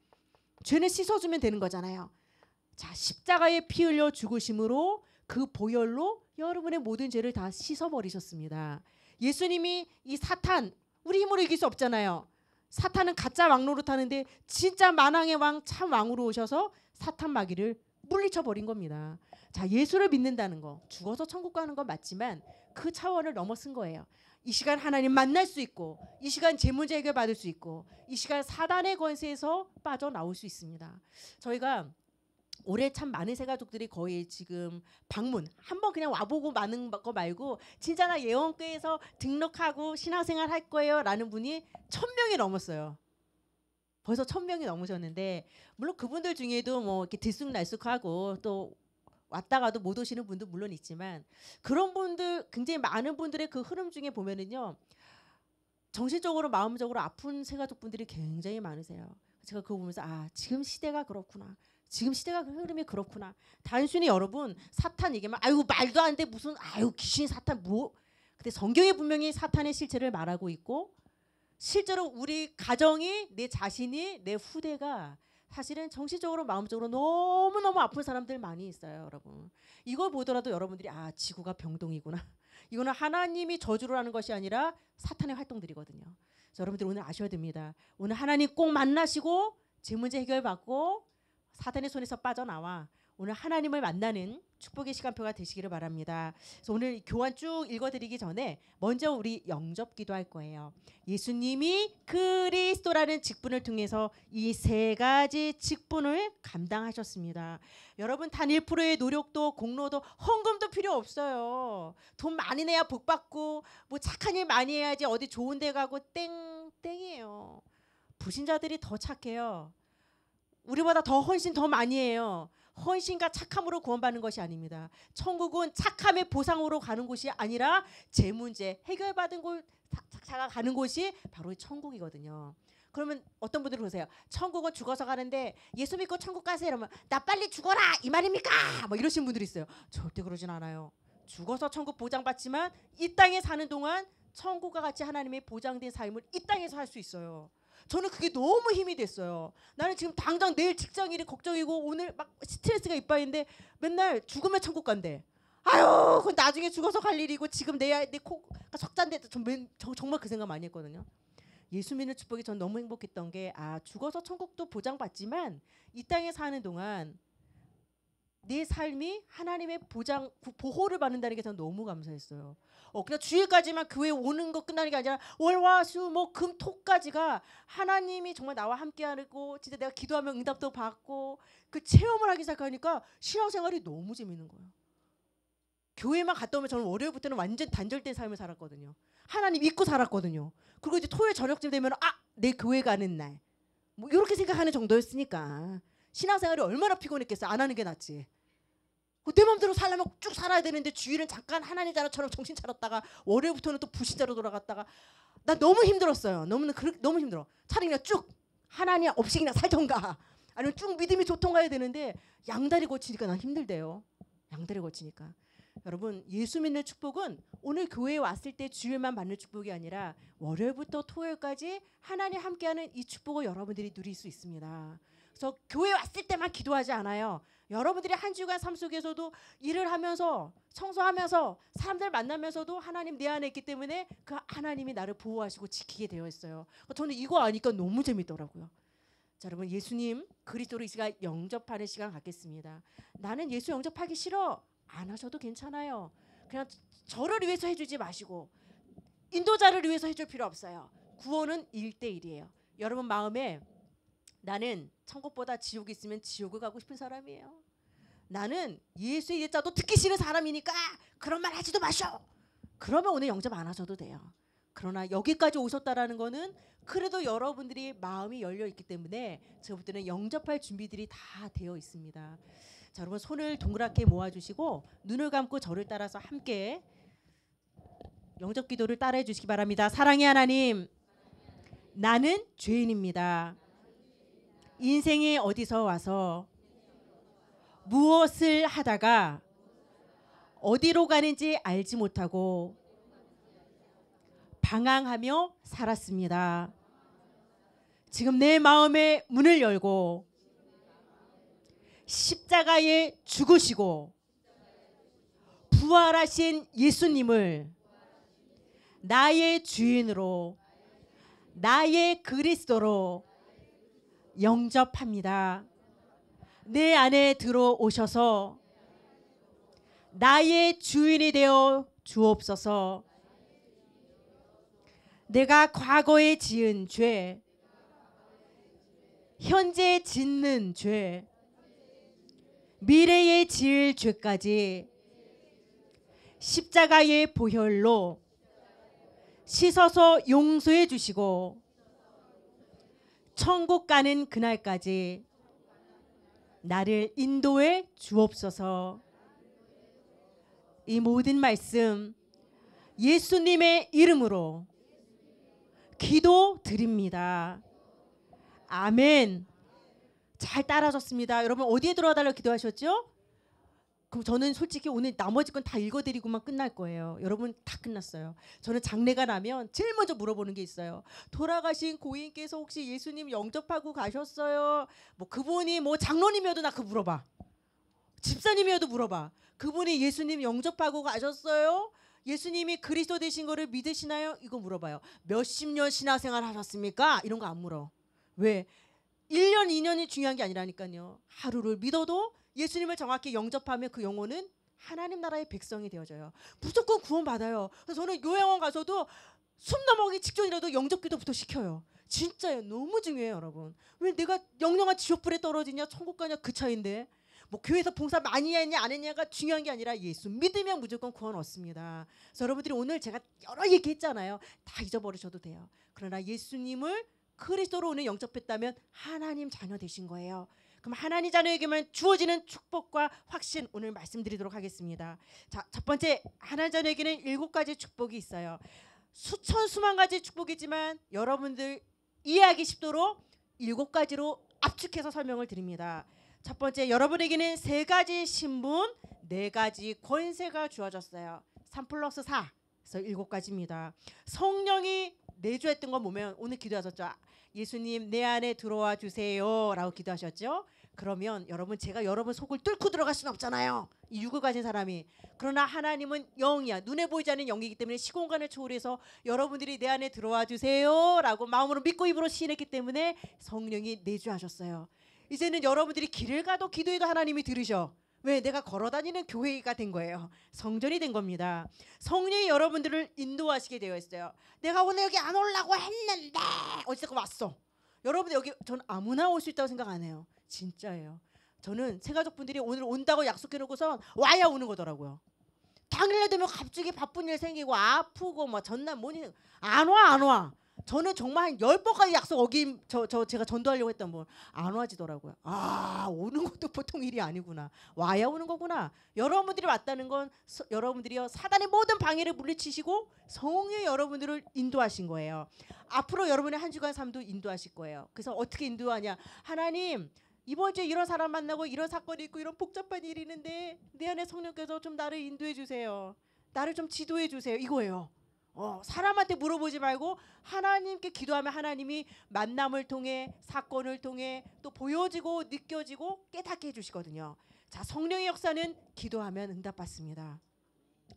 죄는 씻어주면 되는 거잖아요. 자 십자가에 피 흘려 죽으심으로 그 보혈로 여러분의 모든 죄를 다 씻어버리셨습니다. 예수님이 이 사탄 우리 힘으로 이길 수 없잖아요. 사탄은 가짜 왕로로 타는데 진짜 만왕의 왕 참 왕으로 오셔서 사탄 마귀를 물리쳐 버린 겁니다. 자, 예수를 믿는다는 거 죽어서 천국 가는 건 맞지만 그 차원을 넘어선 거예요. 이 시간 하나님 만날 수 있고 이 시간 재 문제 해결 받을 수 있고 이 시간 사단의 권세에서 빠져나올 수 있습니다. 저희가 올해 참 많은 새가족들이 거의 지금 방문 한 번 그냥 와보고 많은 거 말고 진짜 나 예원교에서 회 등록하고 신앙생활 할 거예요라는 분이 천 명이 넘었어요. 벌써 천 명이 넘으셨는데 물론 그분들 중에도 뭐 이렇게 들쑥날쑥하고 또 왔다가도 못 오시는 분도 물론 있지만 그런 분들 굉장히 많은 분들의 그 흐름 중에 보면은요 정신적으로 마음적으로 아픈 새가족 분들이 굉장히 많으세요. 제가 그거 보면서 아 지금 시대가 그렇구나. 지금 시대가 흐름이 그렇구나. 단순히 여러분 사탄 얘기만 아유 말도 안 돼 무슨 아유 귀신 사탄 뭐? 근데 성경이 분명히 사탄의 실체를 말하고 있고 실제로 우리 가정이 내 자신이 내 후대가 사실은 정신적으로 마음적으로 너무너무 아픈 사람들 많이 있어요, 여러분. 이걸 보더라도 여러분들이 아, 지구가 병동이구나. 이거는 하나님이 저주를 하는 것이 아니라 사탄의 활동들이거든요. 여러분들 오늘 아셔야 됩니다. 오늘 하나님 꼭 만나시고 제 문제 해결받고 사단의 손에서 빠져나와 오늘 하나님을 만나는 축복의 시간표가 되시기를 바랍니다. 그래서 오늘 교환 쭉 읽어드리기 전에 먼저 우리 영접기도 할 거예요. 예수님이 그리스도라는 직분을 통해서 이 세 가지 직분을 감당하셨습니다. 여러분 단일 의 노력도 공로도 헌금도 필요 없어요. 돈 많이 내야 복 받고 뭐 착한 일 많이 해야지 어디 좋은 데 가고 땡 땡이에요. 부신자들이 더 착해요. 우리보다 더 헌신 더 많이 해요. 헌신과 착함으로 구원받는 것이 아닙니다. 천국은 착함의 보상으로 가는 곳이 아니라 제 문제 해결받은 곳 자가 가는 곳이 바로 천국이거든요. 그러면 어떤 분들이 그러세요. 천국은 죽어서 가는데 예수 믿고 천국 가세요. 이러면 나 빨리 죽어라 이 말입니까? 뭐 이러신 분들이 있어요. 절대 그러진 않아요. 죽어서 천국 보장받지만 이 땅에 사는 동안 천국과 같이 하나님의 보장된 삶을 이 땅에서 할 수 있어요. 저는 그게 너무 힘이 됐어요. 나는 지금 당장 내일 직장 일이 걱정이고 오늘 막 스트레스가 이빠인데 맨날 죽음의 천국 간대. 아유, 그건 나중에 죽어서 갈 일이고 지금 내내 야 코가 석잔데도 정말 그 생각 많이 했거든요. 예수 믿는 축복이 전 너무 행복했던 게 아 죽어서 천국도 보장받지만 이 땅에 사는 동안 내 네 삶이 하나님의 보장 보호를 받는다는 게 저는 너무 감사했어요. 어, 그냥 주일까지만 교회 오는 것 끝나는 게 아니라 월화수목금 토까지가 하나님이 정말 나와 함께하고 진짜 내가 기도하면 응답도 받고 그 체험을 하기 시작하니까 신앙생활이 너무 재밌는 거예요. 교회만 갔다 오면 저는 월요일부터는 완전 단절된 삶을 살았거든요. 하나님 믿고 살았거든요. 그리고 이제 토요일 저녁쯤 되면 아내 교회 가는 날뭐 이렇게 생각하는 정도였으니까 신앙생활이 얼마나 피곤했겠어. 안 하는 게 낫지. 그 내 마음대로 살려면 쭉 살아야 되는데 주일은 잠깐 하나님 자녀처럼 정신 차렸다가 월요일부터는 또 불신자로 돌아갔다가 나 너무 힘들었어요. 너무 너무 힘들어. 차라리 그냥 쭉 하나님 없이 그냥 살던가 아니면 쭉 믿음이 좋던가 야 되는데 양다리 고치니까 난 힘들대요. 양다리 고치니까. 여러분 예수 믿는 축복은 오늘 교회에 왔을 때 주일만 받는 축복이 아니라 월요일부터 토요일까지 하나님 함께하는 이 축복을 여러분들이 누릴 수 있습니다. 그래서 교회 왔을 때만 기도하지 않아요. 여러분들이 한 주간 삶 속에서도 일을 하면서 청소하면서 사람들 만나면서도 하나님 내 안에 있기 때문에 그 하나님이 나를 보호하시고 지키게 되어 있어요. 그러니까 저는 이거 아니까 너무 재밌더라고요. 자, 여러분 예수님 그리스도를 이시 영접하는 시간 갖겠습니다. 나는 예수 영접하기 싫어 안 하셔도 괜찮아요. 그냥 저를 위해서 해주지 마시고 인도자를 위해서 해줄 필요 없어요. 구원은 일대일이에요 여러분 마음에 나는 천국보다 지옥이 있으면 지옥을 가고 싶은 사람이에요. 나는 예수의 예자도 듣기 싫은 사람이니까 그런 말 하지도 마셔. 그러면 오늘 영접 안 하셔도 돼요. 그러나 여기까지 오셨다라는 거는 그래도 여러분들이 마음이 열려 있기 때문에 제가 볼는 영접할 준비들이 다 되어 있습니다. 자, 여러분 손을 동그랗게 모아주시고 눈을 감고 저를 따라서 함께 영접 기도를 따라해 주시기 바랍니다. 사랑의 하나님, 나는 죄인입니다. 인생이 어디서 와서 무엇을 하다가 어디로 가는지 알지 못하고 방황하며 살았습니다. 지금 내 마음의 문을 열고 십자가에 죽으시고 부활하신 예수님을 나의 주인으로 나의 그리스도로 영접합니다. 내 안에 들어오셔서 나의 주인이 되어 주옵소서. 내가 과거에 지은 죄, 현재 짓는 죄, 미래에 지을 죄까지 십자가의 보혈로 씻어서 용서해 주시고 천국 가는 그날까지 나를 인도해 주옵소서. 이 모든 말씀 예수님의 이름으로 기도 드립니다. 아멘. 잘 따라줬습니다. 여러분 어디에 들어와달라고 기도하셨죠? 그 저는 솔직히 오늘 나머지 건 다 읽어드리고만 끝날 거예요. 여러분 다 끝났어요. 저는 장례가 나면 제일 먼저 물어보는 게 있어요. 돌아가신 고인께서 혹시 예수님 영접하고 가셨어요? 뭐 그분이 뭐 장로님이어도 나 그 물어봐. 집사님이어도 물어봐. 그분이 예수님 영접하고 가셨어요? 예수님이 그리스도 되신 거를 믿으시나요? 이거 물어봐요. 몇십 년 신앙생활 하셨습니까? 이런 거 안 물어. 왜? 1년, 2년이 중요한 게 아니라니까요. 하루를 믿어도 예수님을 정확히 영접하면 그 영혼은 하나님 나라의 백성이 되어져요. 무조건 구원받아요. 그래서 저는 요양원 가서도 숨 넘어가기 직전이라도 영접기도부터 시켜요. 진짜요. 너무 중요해요, 여러분. 왜 내가 영영한 지옥불에 떨어지냐, 천국 가냐 그 차인데. 뭐 교회에서 봉사 많이 했냐 안 했냐가 중요한 게 아니라 예수 믿으면 무조건 구원 얻습니다. 그래서 여러분들이 오늘 제가 여러 얘기했잖아요. 다 잊어버리셔도 돼요. 그러나 예수님을 그리스도로 오늘 영접했다면 하나님 자녀 되신 거예요. 그럼 하나님 자녀에게만 주어지는 축복과 확신 오늘 말씀드리도록 하겠습니다. 자, 첫 번째 하나님 자녀에게는 일곱 가지 축복이 있어요. 수천 수만 가지 축복이지만 여러분들 이해하기 쉽도록 일곱 가지로 압축해서 설명을 드립니다. 첫 번째 여러분에게는 세 가지 신분, 네 가지 권세가 주어졌어요. 3 플러스 4 그래서 일곱 가지입니다. 성령이 내주했던 거 보면 오늘 기도하셨죠. 예수님 내 안에 들어와 주세요라고 기도하셨죠. 그러면 여러분 제가 여러분 속을 뚫고 들어갈 수는 없잖아요. 이 육을 가진 사람이. 그러나 하나님은 영이야. 눈에 보이지 않는 영이기 때문에 시공간을 초월해서 여러분들이 내 안에 들어와 주세요라고 마음으로 믿고 입으로 시인했기 때문에 성령이 내주하셨어요. 이제는 여러분들이 길을 가도 기도해도 하나님이 들으셔. 왜 내가 걸어다니는 교회가 된 거예요. 성전이 된 겁니다. 성령이 여러분들을 인도하시게 되어 있어요. 내가 오늘 여기 안 올라고 했는데 어디서 왔어. 여러분 들 여기 전 아무나 올 수 있다고 생각 안 해요. 진짜예요. 저는 생가족 분들이 오늘 온다고 약속해 놓고선 와야 오는 거더라고요. 당일날 되면 갑자기 바쁜 일 생기고 아프고 막 뭐 전날 뭐니 안 와 안 와. 저는 정말 한1번까지 약속 어김 저, 저 제가 전도하려고 했던 분안 와지더라고요. 아 오는 것도 보통 일이 아니구나. 와야 오는 거구나. 여러분들이 왔다는 건 서, 여러분들이요 사단의 모든 방해를 물리치시고 성의 여러분들을 인도하신 거예요. 앞으로 여러분의 한 주간 삶도 인도하실 거예요. 그래서 어떻게 인도하냐? 하나님 이번 주에 이런 사람 만나고 이런 사건이 있고 이런 복잡한 일이 있는데 내 안에 성령께서 좀 나를 인도해 주세요. 나를 좀 지도해 주세요. 이거예요. 어, 사람한테 물어보지 말고 하나님께 기도하면 하나님이 만남을 통해 사건을 통해 또 보여지고 느껴지고 깨닫게 해주시거든요. 자 성령의 역사는 기도하면 응답받습니다.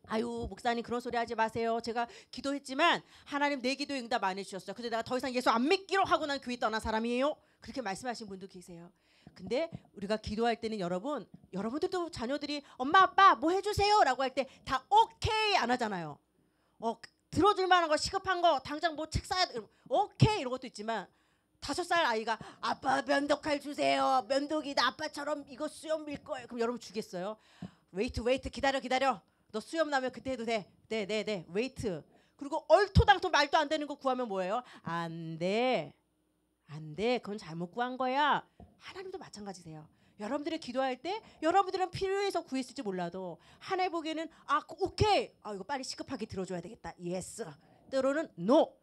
아유 목사님 그런 소리 하지 마세요. 제가 기도했지만 하나님 내 기도 응답 안 해주셨어요. 근데 내가 더 이상 예수 안 믿기로 하고 난 교회 떠난 사람이에요. 그렇게 말씀하신 분도 계세요. 근데 우리가 기도할 때는 여러분 여러분들도 자녀들이 엄마 아빠 뭐 해주세요라고 할 때 다 오케이 안 하잖아요. 어 들어줄 만한 거 시급한 거 당장 뭐 책 사야 돼. 오케이 이런 것도 있지만 다섯 살 아이가 아빠 면도칼 주세요. 면도기나 아빠처럼 이거 수염 밀 거예요. 그럼 여러분 주겠어요? 웨이트 웨이트 기다려 기다려. 너 수염 나면 그때 해도 돼. 네 네 네 웨이트. 네, 네. 그리고 얼토당토 말도 안 되는 거 구하면 뭐예요? 안 돼. 안 돼. 그건 잘못 구한 거야. 하나님도 마찬가지세요. 여러분들이 기도할 때 여러분들은 필요해서 구했을지 몰라도 하나의 보기에는 아 그 오케이 아 이거 빨리 시급하게 들어줘야 되겠다 예스 때로는 no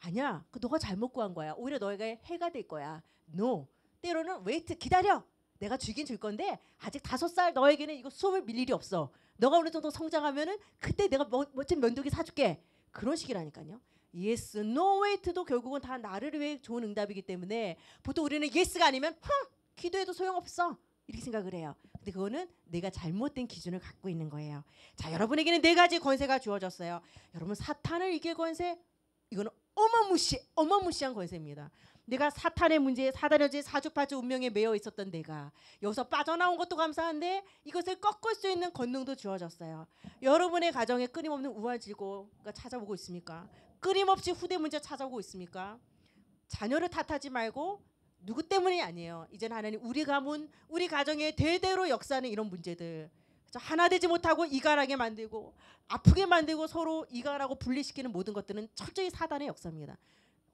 아니야 그 너가 잘못 구한 거야 오히려 너에게 해가 될 거야 no 때로는 웨이트 기다려 내가 주긴 줄 건데 아직 다섯 살 너에게는 이거 수업을 밀 일이 없어 너가 어느 정도 성장하면은 그때 내가 멋, 멋진 면도기 사줄게 그런 식이라니까요 예스 노 웨이트도 결국은 다 나를 위해 좋은 응답이기 때문에 보통 우리는 예스가 아니면 흥 기도해도 소용없어. 이렇게 생각을 해요. 근데 그거는 내가 잘못된 기준을 갖고 있는 거예요. 자, 여러분에게는 네 가지 권세가 주어졌어요. 여러분 사탄을 이길 권세 이거는 어마무시 어마무시한 권세입니다. 내가 사탄의 문제에 사단여제 사주파주 운명에 매여 있었던 내가 여기서 빠져나온 것도 감사한데 이것을 꺾을 수 있는 권능도 주어졌어요. 여러분의 가정에 끊임없는 우한 질고가 그러니까 찾아오고 있습니까? 끊임없이 후대 문제 찾아오고 있습니까? 자녀를 탓하지 말고 누구 때문이 아니에요. 이제는 하나님 우리 가문, 우리 가정에 대대로 역사하는 이런 문제들. 하나 되지 못하고 이갈하게 만들고 아프게 만들고 서로 이갈하고 분리시키는 모든 것들은 철저히 사단의 역사입니다.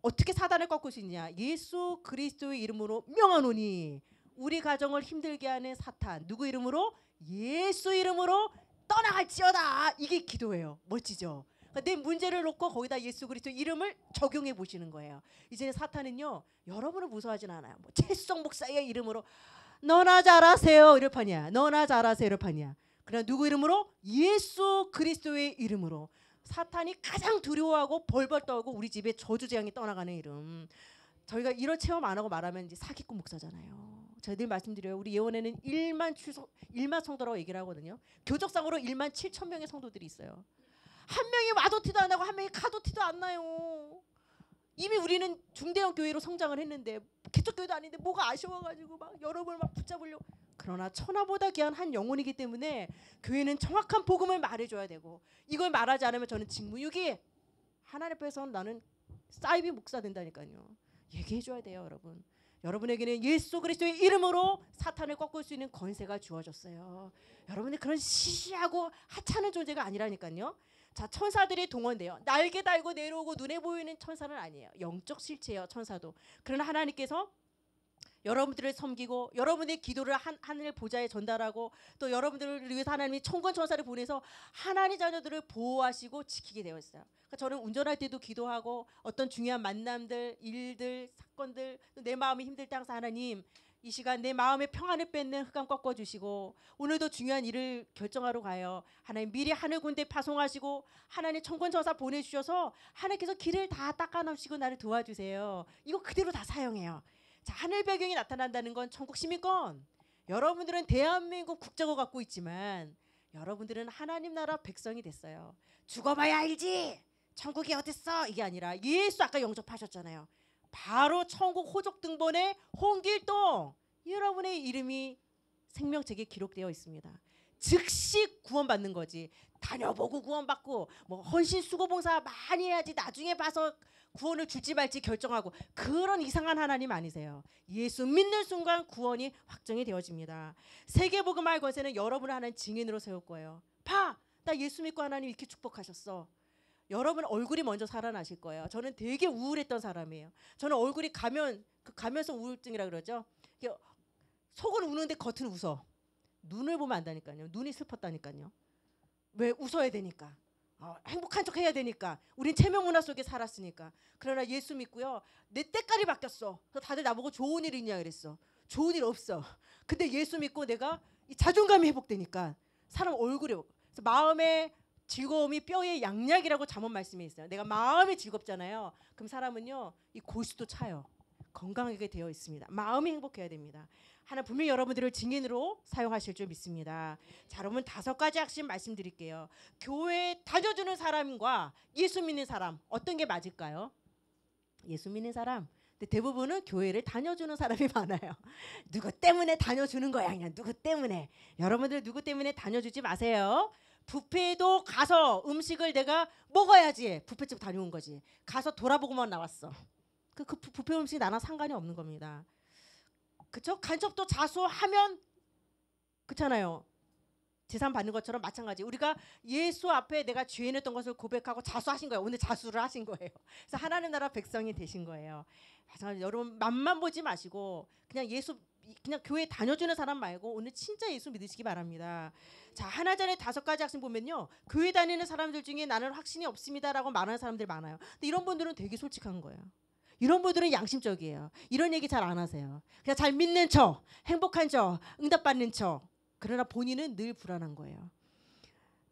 어떻게 사단을 꺾을 수 있냐? 예수 그리스도의 이름으로 명하노니 우리 가정을 힘들게 하는 사탄 누구 이름으로? 예수 이름으로 떠나갈지어다. 이게 기도예요. 멋지죠? 그러니까 내 문제를 놓고 거기다 예수 그리스도 이름을 적용해 보시는 거예요. 이제 사탄은요 여러분을 무서워하진 않아요. 뭐 최수정 목사의 이름으로 너나 잘하세요 이럴 판이야. 너나 잘하세요 이럴 판이야. 그러나 누구 이름으로 예수 그리스도의 이름으로 사탄이 가장 두려워하고 벌벌 떨고 우리 집에 저주 재앙이 떠나가는 이름. 저희가 이런 체험 안 하고 말하면 이제 사기꾼 목사잖아요. 저희들 말씀드려요. 우리 예원에는 1만 출석 1만 성도라고 얘기를 하거든요. 교적상으로 1만 7천 명의 성도들이 있어요. 한 명이 와도 티도 안 나고 한 명이 가도 티도 안 나요. 이미 우리는 중대형 교회로 성장을 했는데 개척 교회도 아닌데 뭐가 아쉬워가지고 막 여러분을 막 붙잡으려고. 그러나 천하보다 귀한 한 영혼이기 때문에 교회는 정확한 복음을 말해줘야 되고 이걸 말하지 않으면 저는 직무유기. 하나님 앞에서 나는 사이비 목사 된다니까요. 얘기해줘야 돼요, 여러분. 여러분에게는 예수 그리스도의 이름으로 사탄을 꺾을 수 있는 권세가 주어졌어요. 여러분이 그런 시시하고 하찮은 존재가 아니라니까요. 자 천사들이 동원돼요. 날개 달고 내려오고 눈에 보이는 천사는 아니에요. 영적 실체예요. 천사도. 그러나 하나님께서 여러분들을 섬기고 여러분의 기도를 한, 하늘 보좌에 전달하고 또 여러분들을 위해서 하나님이 천권 천사를 보내서 하나님 자녀들을 보호하시고 지키게 되었어요. 그러니까 저는 운전할 때도 기도하고 어떤 중요한 만남들, 일들, 사건들 내 마음이 힘들 때 항상 하나님 이 시간 내 마음의 평안을 뺏는 흑암 꺾어주시고 오늘도 중요한 일을 결정하러 가요. 하나님 미리 하늘 군대 파송하시고 하나님 청권천사 보내주셔서 하나님께서 길을 다 닦아놓으시고 나를 도와주세요. 이거 그대로 다 사용해요. 자 하늘 배경이 나타난다는 건 천국 시민권. 여러분들은 대한민국 국적을 갖고 있지만 여러분들은 하나님 나라 백성이 됐어요. 죽어봐야 알지. 천국이 어딨어? 이게 아니라 예수 아까 영접하셨잖아요. 바로 천국 호적 등본에 홍길동 여러분의 이름이 생명책에 기록되어 있습니다. 즉시 구원받는 거지. 다녀보고 구원받고 뭐 헌신 수고 봉사 많이 해야지 나중에 봐서 구원을 줄지 말지 결정하고 그런 이상한 하나님 아니세요. 예수 믿는 순간 구원이 확정이 되어집니다. 세계 복음화의 권세는 여러분을 하는 증인으로 세울 거예요. 봐, 나 예수 믿고 하나님 이렇게 축복하셨어. 여러분 얼굴이 먼저 살아나실 거예요. 저는 되게 우울했던 사람이에요. 저는 얼굴이 가면 그 가면서 우울증이라 그러죠. 속은 우는데 겉은 웃어. 눈을 보면 안다니까요. 눈이 슬펐다니까요. 왜 웃어야 되니까. 어, 행복한 척 해야 되니까. 우린 체면 문화 속에 살았으니까. 그러나 예수 믿고요. 내 때깔이 바뀌었어. 그래서 다들 나보고 좋은 일 있냐 그랬어. 좋은 일 없어. 근데 예수 믿고 내가 이 자존감이 회복되니까 사람 얼굴이 마음에 즐거움이 뼈의 양약이라고 잠언 말씀이 있어요. 내가 마음이 즐겁잖아요. 그럼 사람은요 이 골수도 차요. 건강하게 되어 있습니다. 마음이 행복해야 됩니다. 하나 분명히 여러분들을 증인으로 사용하실 줄 믿습니다. 자, 여러분 다섯 가지 핵심 말씀드릴게요. 교회 다녀주는 사람과 예수 믿는 사람 어떤 게 맞을까요? 예수 믿는 사람. 근데 대부분은 교회를 다녀주는 사람이 많아요. 누구 때문에 다녀주는 거야? 그냥 누구 때문에? 여러분들 누구 때문에 다녀주지 마세요. 부페도 가서 음식을 내가 먹어야지 부페집 다녀온 거지. 가서 돌아보고만 나왔어. 그, 그 부페 음식이 나랑 상관이 없는 겁니다. 그쵸? 간첩도 자수하면 그렇잖아요. 재산 받는 것처럼 마찬가지. 우리가 예수 앞에 내가 죄인했던 것을 고백하고 자수하신 거예요. 오늘 자수를 하신 거예요. 그래서 하나님 나라 백성이 되신 거예요. 마찬가지 여러분 맘만 보지 마시고 그냥 예수 그냥 교회 다녀주는 사람 말고 오늘 진짜 예수 믿으시기 바랍니다. 자 하나 전에 다섯 가지 학생 보면요 교회 다니는 사람들 중에 나는 확신이 없습니다라고 말하는 사람들 많아요. 근데 이런 분들은 되게 솔직한 거예요. 이런 분들은 양심적이에요. 이런 얘기 잘 안 하세요. 그냥 잘 믿는 척, 행복한 척, 응답받는 척. 그러나 본인은 늘 불안한 거예요.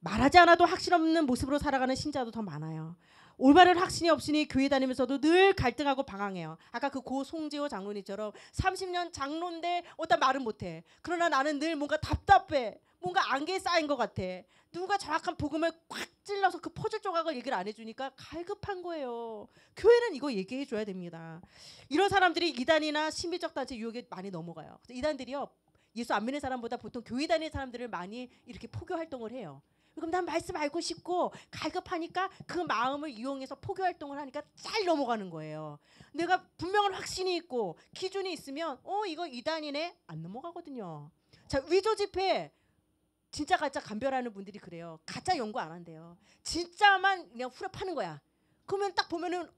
말하지 않아도 확실 없는 모습으로 살아가는 신자도 더 많아요. 올바른 확신이 없으니 교회 다니면서도 늘 갈등하고 방황해요. 아까 그 고 송재호 장로님처럼 30년 장로인데 어떤 말은 못해. 그러나 나는 늘 뭔가 답답해. 뭔가 안개에 쌓인 것 같아. 누가 정확한 복음을 꽉 찔러서 그 퍼즐 조각을 얘기를 안 해주니까 갈급한 거예요. 교회는 이거 얘기해줘야 됩니다. 이런 사람들이 이단이나 신비적 단체 유혹에 많이 넘어가요. 이단들이요 예수 안 믿는 사람보다 보통 교회 다니는 사람들을 많이 이렇게 포교 활동을 해요. 그럼 난 말씀 알고 싶고 갈급하니까 그 마음을 이용해서 포교 활동을 하니까 잘 넘어가는 거예요. 내가 분명한 확신이 있고 기준이 있으면 어 이거 이단이네 안 넘어가거든요. 자 위조 집회 진짜 가짜 감별하는 분들이 그래요. 가짜 연구 안 한대요. 진짜만 그냥 후려 파는 거야. 그러면 딱 보면은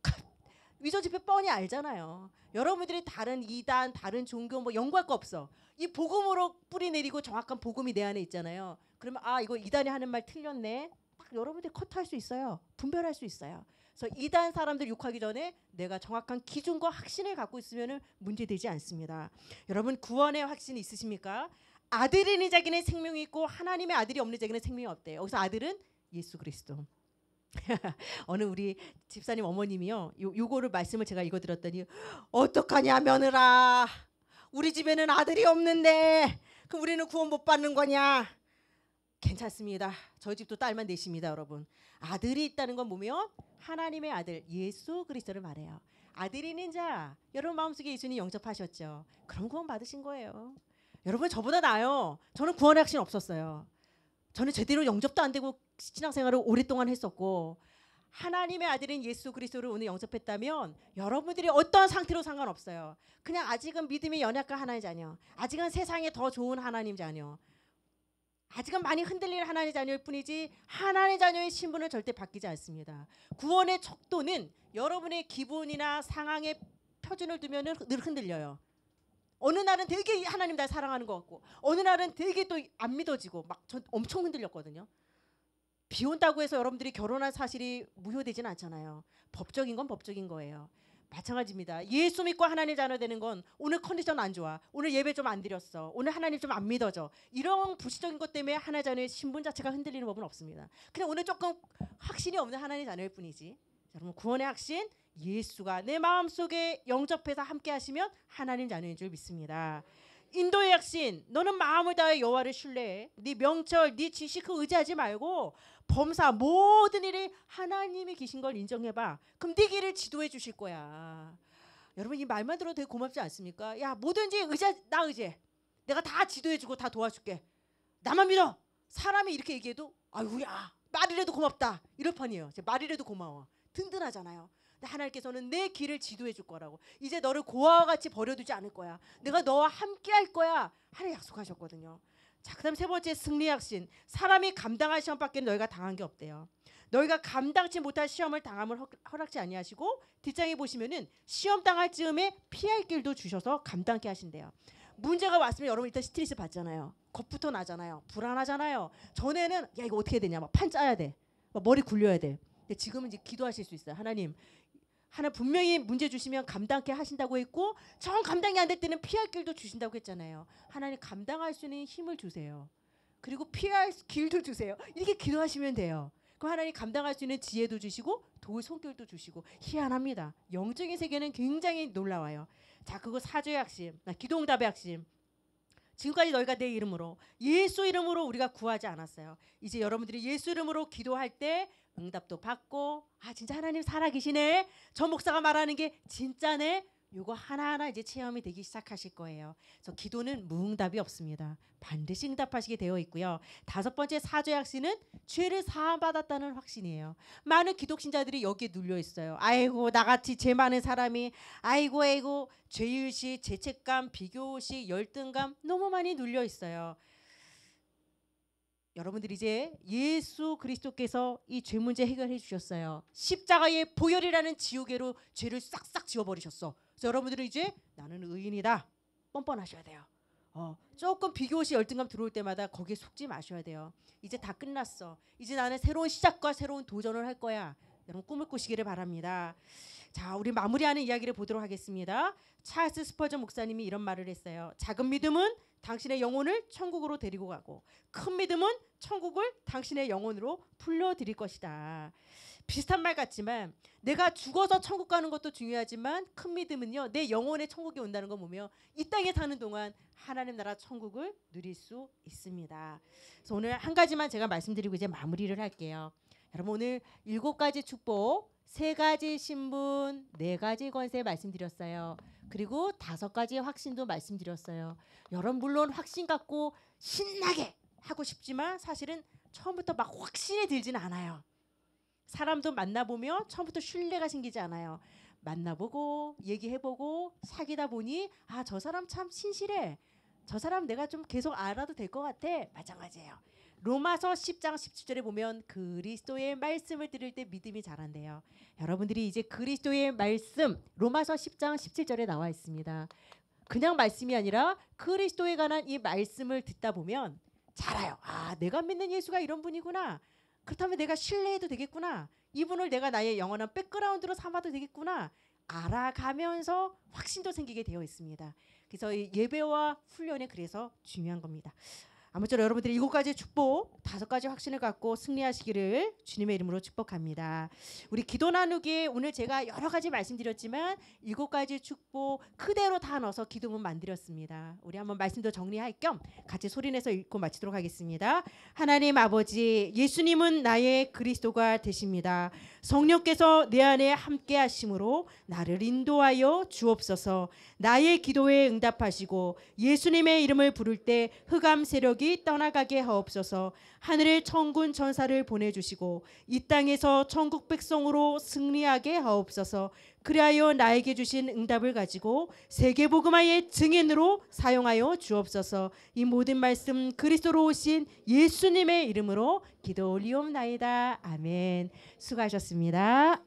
위조 지폐 뻔히 알잖아요. 여러분들이 다른 이단, 다른 종교 뭐 연구할 거 없어. 이 복음으로 뿌리 내리고 정확한 복음이 내 안에 있잖아요. 그러면 아 이거 이단이 하는 말 틀렸네. 딱 여러분들이 컷할 수 있어요. 분별할 수 있어요. 그래서 이단 사람들 욕하기 전에 내가 정확한 기준과 확신을 갖고 있으면 문제되지 않습니다. 여러분 구원의 확신이 있으십니까? 아들이니 자기는 생명이 있고 하나님의 아들이 없는 자기는 생명이 없대요. 여기서 아들은 예수 그리스도. 어느 우리 집사님 어머님이요. 요, 요거를 말씀을 제가 읽어 드렸더니 어떡하냐 며느라. 우리 집에는 아들이 없는데 그럼 우리는 구원 못 받는 거냐? 괜찮습니다. 저희 집도 딸만 넷입니다, 여러분. 아들이 있다는 건 뭐며? 하나님의 아들 예수 그리스도를 말해요. 아들이 있는 자, 여러분 마음속에 예수님 영접하셨죠. 그럼 구원 받으신 거예요. 여러분 저보다 나요. 저는 구원의 확신 없었어요. 저는 제대로 영접도 안 되고 신앙생활을 오랫동안 했었고 하나님의 아들인 예수 그리스도를 오늘 영접했다면 여러분들이 어떠한 상태로 상관없어요. 그냥 아직은 믿음이 연약한 하나님 자녀, 아직은 세상에 더 좋은 하나님 자녀, 아직은 많이 흔들리는 하나님 자녀일 뿐이지 하나님 자녀의 신분을 절대 바뀌지 않습니다. 구원의 척도는 여러분의 기분이나 상황에 표준을 두면 늘 흔들려요. 어느 날은 되게 하나님 날 사랑하는 것 같고 어느 날은 되게 또 안 믿어지고 막 엄청 흔들렸거든요. 비 온다고 해서 여러분들이 결혼한 사실이 무효되진 않잖아요. 법적인 건 법적인 거예요. 마찬가지입니다. 예수 믿고 하나님 자녀 되는 건 오늘 컨디션 안 좋아. 오늘 예배 좀 안 드렸어. 오늘 하나님 좀 안 믿어져. 이런 부수적인 것 때문에 하나 자녀의 신분 자체가 흔들리는 법은 없습니다. 그냥 오늘 조금 확신이 없는 하나님 자녀일 뿐이지. 여러분 구원의 확신 예수가 내 마음속에 영접해서 함께 하시면 하나님 자녀인 줄 믿습니다. 인도의 확신 너는 마음을 다해 여호와를 신뢰해. 네 명철, 네 지식 을 그 의지하지 말고 범사 모든 일이 하나님이 계신 걸 인정해봐. 그럼 네 길을 지도해 주실 거야. 여러분 이 말만 들어도 되게 고맙지 않습니까? 야 뭐든지 의자 나 의제. 내가 다 지도해주고 다 도와줄게. 나만 믿어. 사람이 이렇게 얘기해도 아유야 말이라도 고맙다 이럴 판이에요. 말이라도 고마워. 든든하잖아요. 하나님께서는 내 길을 지도해 줄 거라고. 이제 너를 고아와 같이 버려두지 않을 거야. 내가 너와 함께 할 거야. 하나 약속하셨거든요. 자, 그다음 세 번째 승리학신. 사람이 감당할 시험밖에 너희가 당한 게 없대요. 너희가 감당치 못할 시험을 당함을 허락지 아니하시고 뒷장에 보시면은 시험 당할 즈음에 피할 길도 주셔서 감당케 하신대요. 문제가 왔으면 여러분 일단 스트레스 받잖아요. 겁부터 나잖아요. 불안하잖아요. 전에는 야 이거 어떻게 되냐 막 판 짜야 돼. 막 머리 굴려야 돼. 근데 지금은 이제 기도하실 수 있어요. 하나님 하나 분명히 문제 주시면 감당케 하신다고 했고 정 감당이 안 될 때는 피할 길도 주신다고 했잖아요. 하나님 감당할 수 있는 힘을 주세요. 그리고 피할 길도 주세요. 이렇게 기도하시면 돼요. 그럼 하나님 감당할 수 있는 지혜도 주시고 도울 손길도 주시고 희한합니다. 영적인 세계는 굉장히 놀라워요. 자, 그거 사죄의 핵심, 아, 기도응답의 핵심. 지금까지 너희가 내 이름으로 예수 이름으로 우리가 구하지 않았어요. 이제 여러분들이 예수 이름으로 기도할 때 응답도 받고 아 진짜 하나님 살아계시네 저 목사가 말하는 게 진짜네 이거 하나하나 이제 체험이 되기 시작하실 거예요. 그래서 기도는 무응답이 없습니다. 반드시 응답하시게 되어 있고요. 다섯 번째 사죄 약신은 죄를 사함받았다는 확신이에요. 많은 기독신자들이 여기에 눌려 있어요. 아이고 나같이 죄 많은 사람이 아이고 아이고 죄의식, 죄책감, 비교의식, 열등감 너무 많이 눌려 있어요. 여러분들 이제 이 예수 그리스도께서 이 죄 문제 해결해 주셨어요. 십자가의 보혈이라는 지우개로 죄를 싹싹 지워버리셨어. 그래서 여러분들은 이제 나는 의인이다. 뻔뻔하셔야 돼요. 어, 조금 비교시 열등감 들어올 때마다 거기에 속지 마셔야 돼요. 이제 다 끝났어. 이제 나는 새로운 시작과 새로운 도전을 할 거야. 여러분 꿈을 꾸시기를 바랍니다. 자, 우리 마무리하는 이야기를 보도록 하겠습니다. 찰스 스퍼전 목사님이 이런 말을 했어요. 작은 믿음은 당신의 영혼을 천국으로 데리고 가고 큰 믿음은 천국을 당신의 영혼으로 불러드릴 것이다. 비슷한 말 같지만 내가 죽어서 천국 가는 것도 중요하지만 큰 믿음은요 내 영혼의 천국이 온다는 거 보며 이 땅에 사는 동안 하나님 나라 천국을 누릴 수 있습니다. 그래서 오늘 한 가지만 제가 말씀드리고 이제 마무리를 할게요. 여러분 오늘 일곱 가지 축복 세 가지 신분, 네 가지 권세 말씀드렸어요. 그리고 다섯 가지 확신도 말씀드렸어요. 여러분 물론 확신 갖고 신나게 하고 싶지만 사실은 처음부터 막 확신이 들진 않아요. 사람도 만나보면 처음부터 신뢰가 생기지 않아요. 만나보고 얘기해보고 사귀다 보니 아저 사람 참 신실해. 저 사람 내가 좀 계속 알아도 될 것 같아. 마찬가지예요. 로마서 10장 17절에 보면 그리스도의 말씀을 들을 때 믿음이 자란대요. 여러분들이 이제 그리스도의 말씀 로마서 10장 17절에 나와 있습니다. 그냥 말씀이 아니라 그리스도에 관한 이 말씀을 듣다 보면 자라요. 아, 내가 믿는 예수가 이런 분이구나. 그렇다면 내가 신뢰해도 되겠구나. 이분을 내가 나의 영원한 백그라운드로 삼아도 되겠구나. 알아가면서 확신도 생기게 되어 있습니다. 그래서 예배와 훈련이 그래서 중요한 겁니다. 아무쪼록 여러분들이 일곱 가지 축복, 다섯 가지 확신을 갖고 승리하시기를 주님의 이름으로 축복합니다. 우리 기도 나누기 오늘 제가 여러 가지 말씀드렸지만 일곱 가지 축복 그대로 다 넣어서 기도문 만들었습니다. 우리 한번 말씀도 정리할 겸 같이 소리내서 읽고 마치도록 하겠습니다. 하나님 아버지, 예수님은 나의 그리스도가 되십니다. 성령께서 내 안에 함께 하심으로 나를 인도하여 주옵소서. 나의 기도에 응답하시고 예수님의 이름을 부를 때 흑암 세력이 어디 떠나가게 하옵소서 하늘의 천군 천사를 보내주시고 이 땅에서 천국 백성으로 승리하게 하옵소서 그리하여 나에게 주신 응답을 가지고 세계복음화의 증인으로 사용하여 주옵소서 이 모든 말씀 그리스도로 오신 예수님의 이름으로 기도 올리옵나이다 아멘 수고하셨습니다.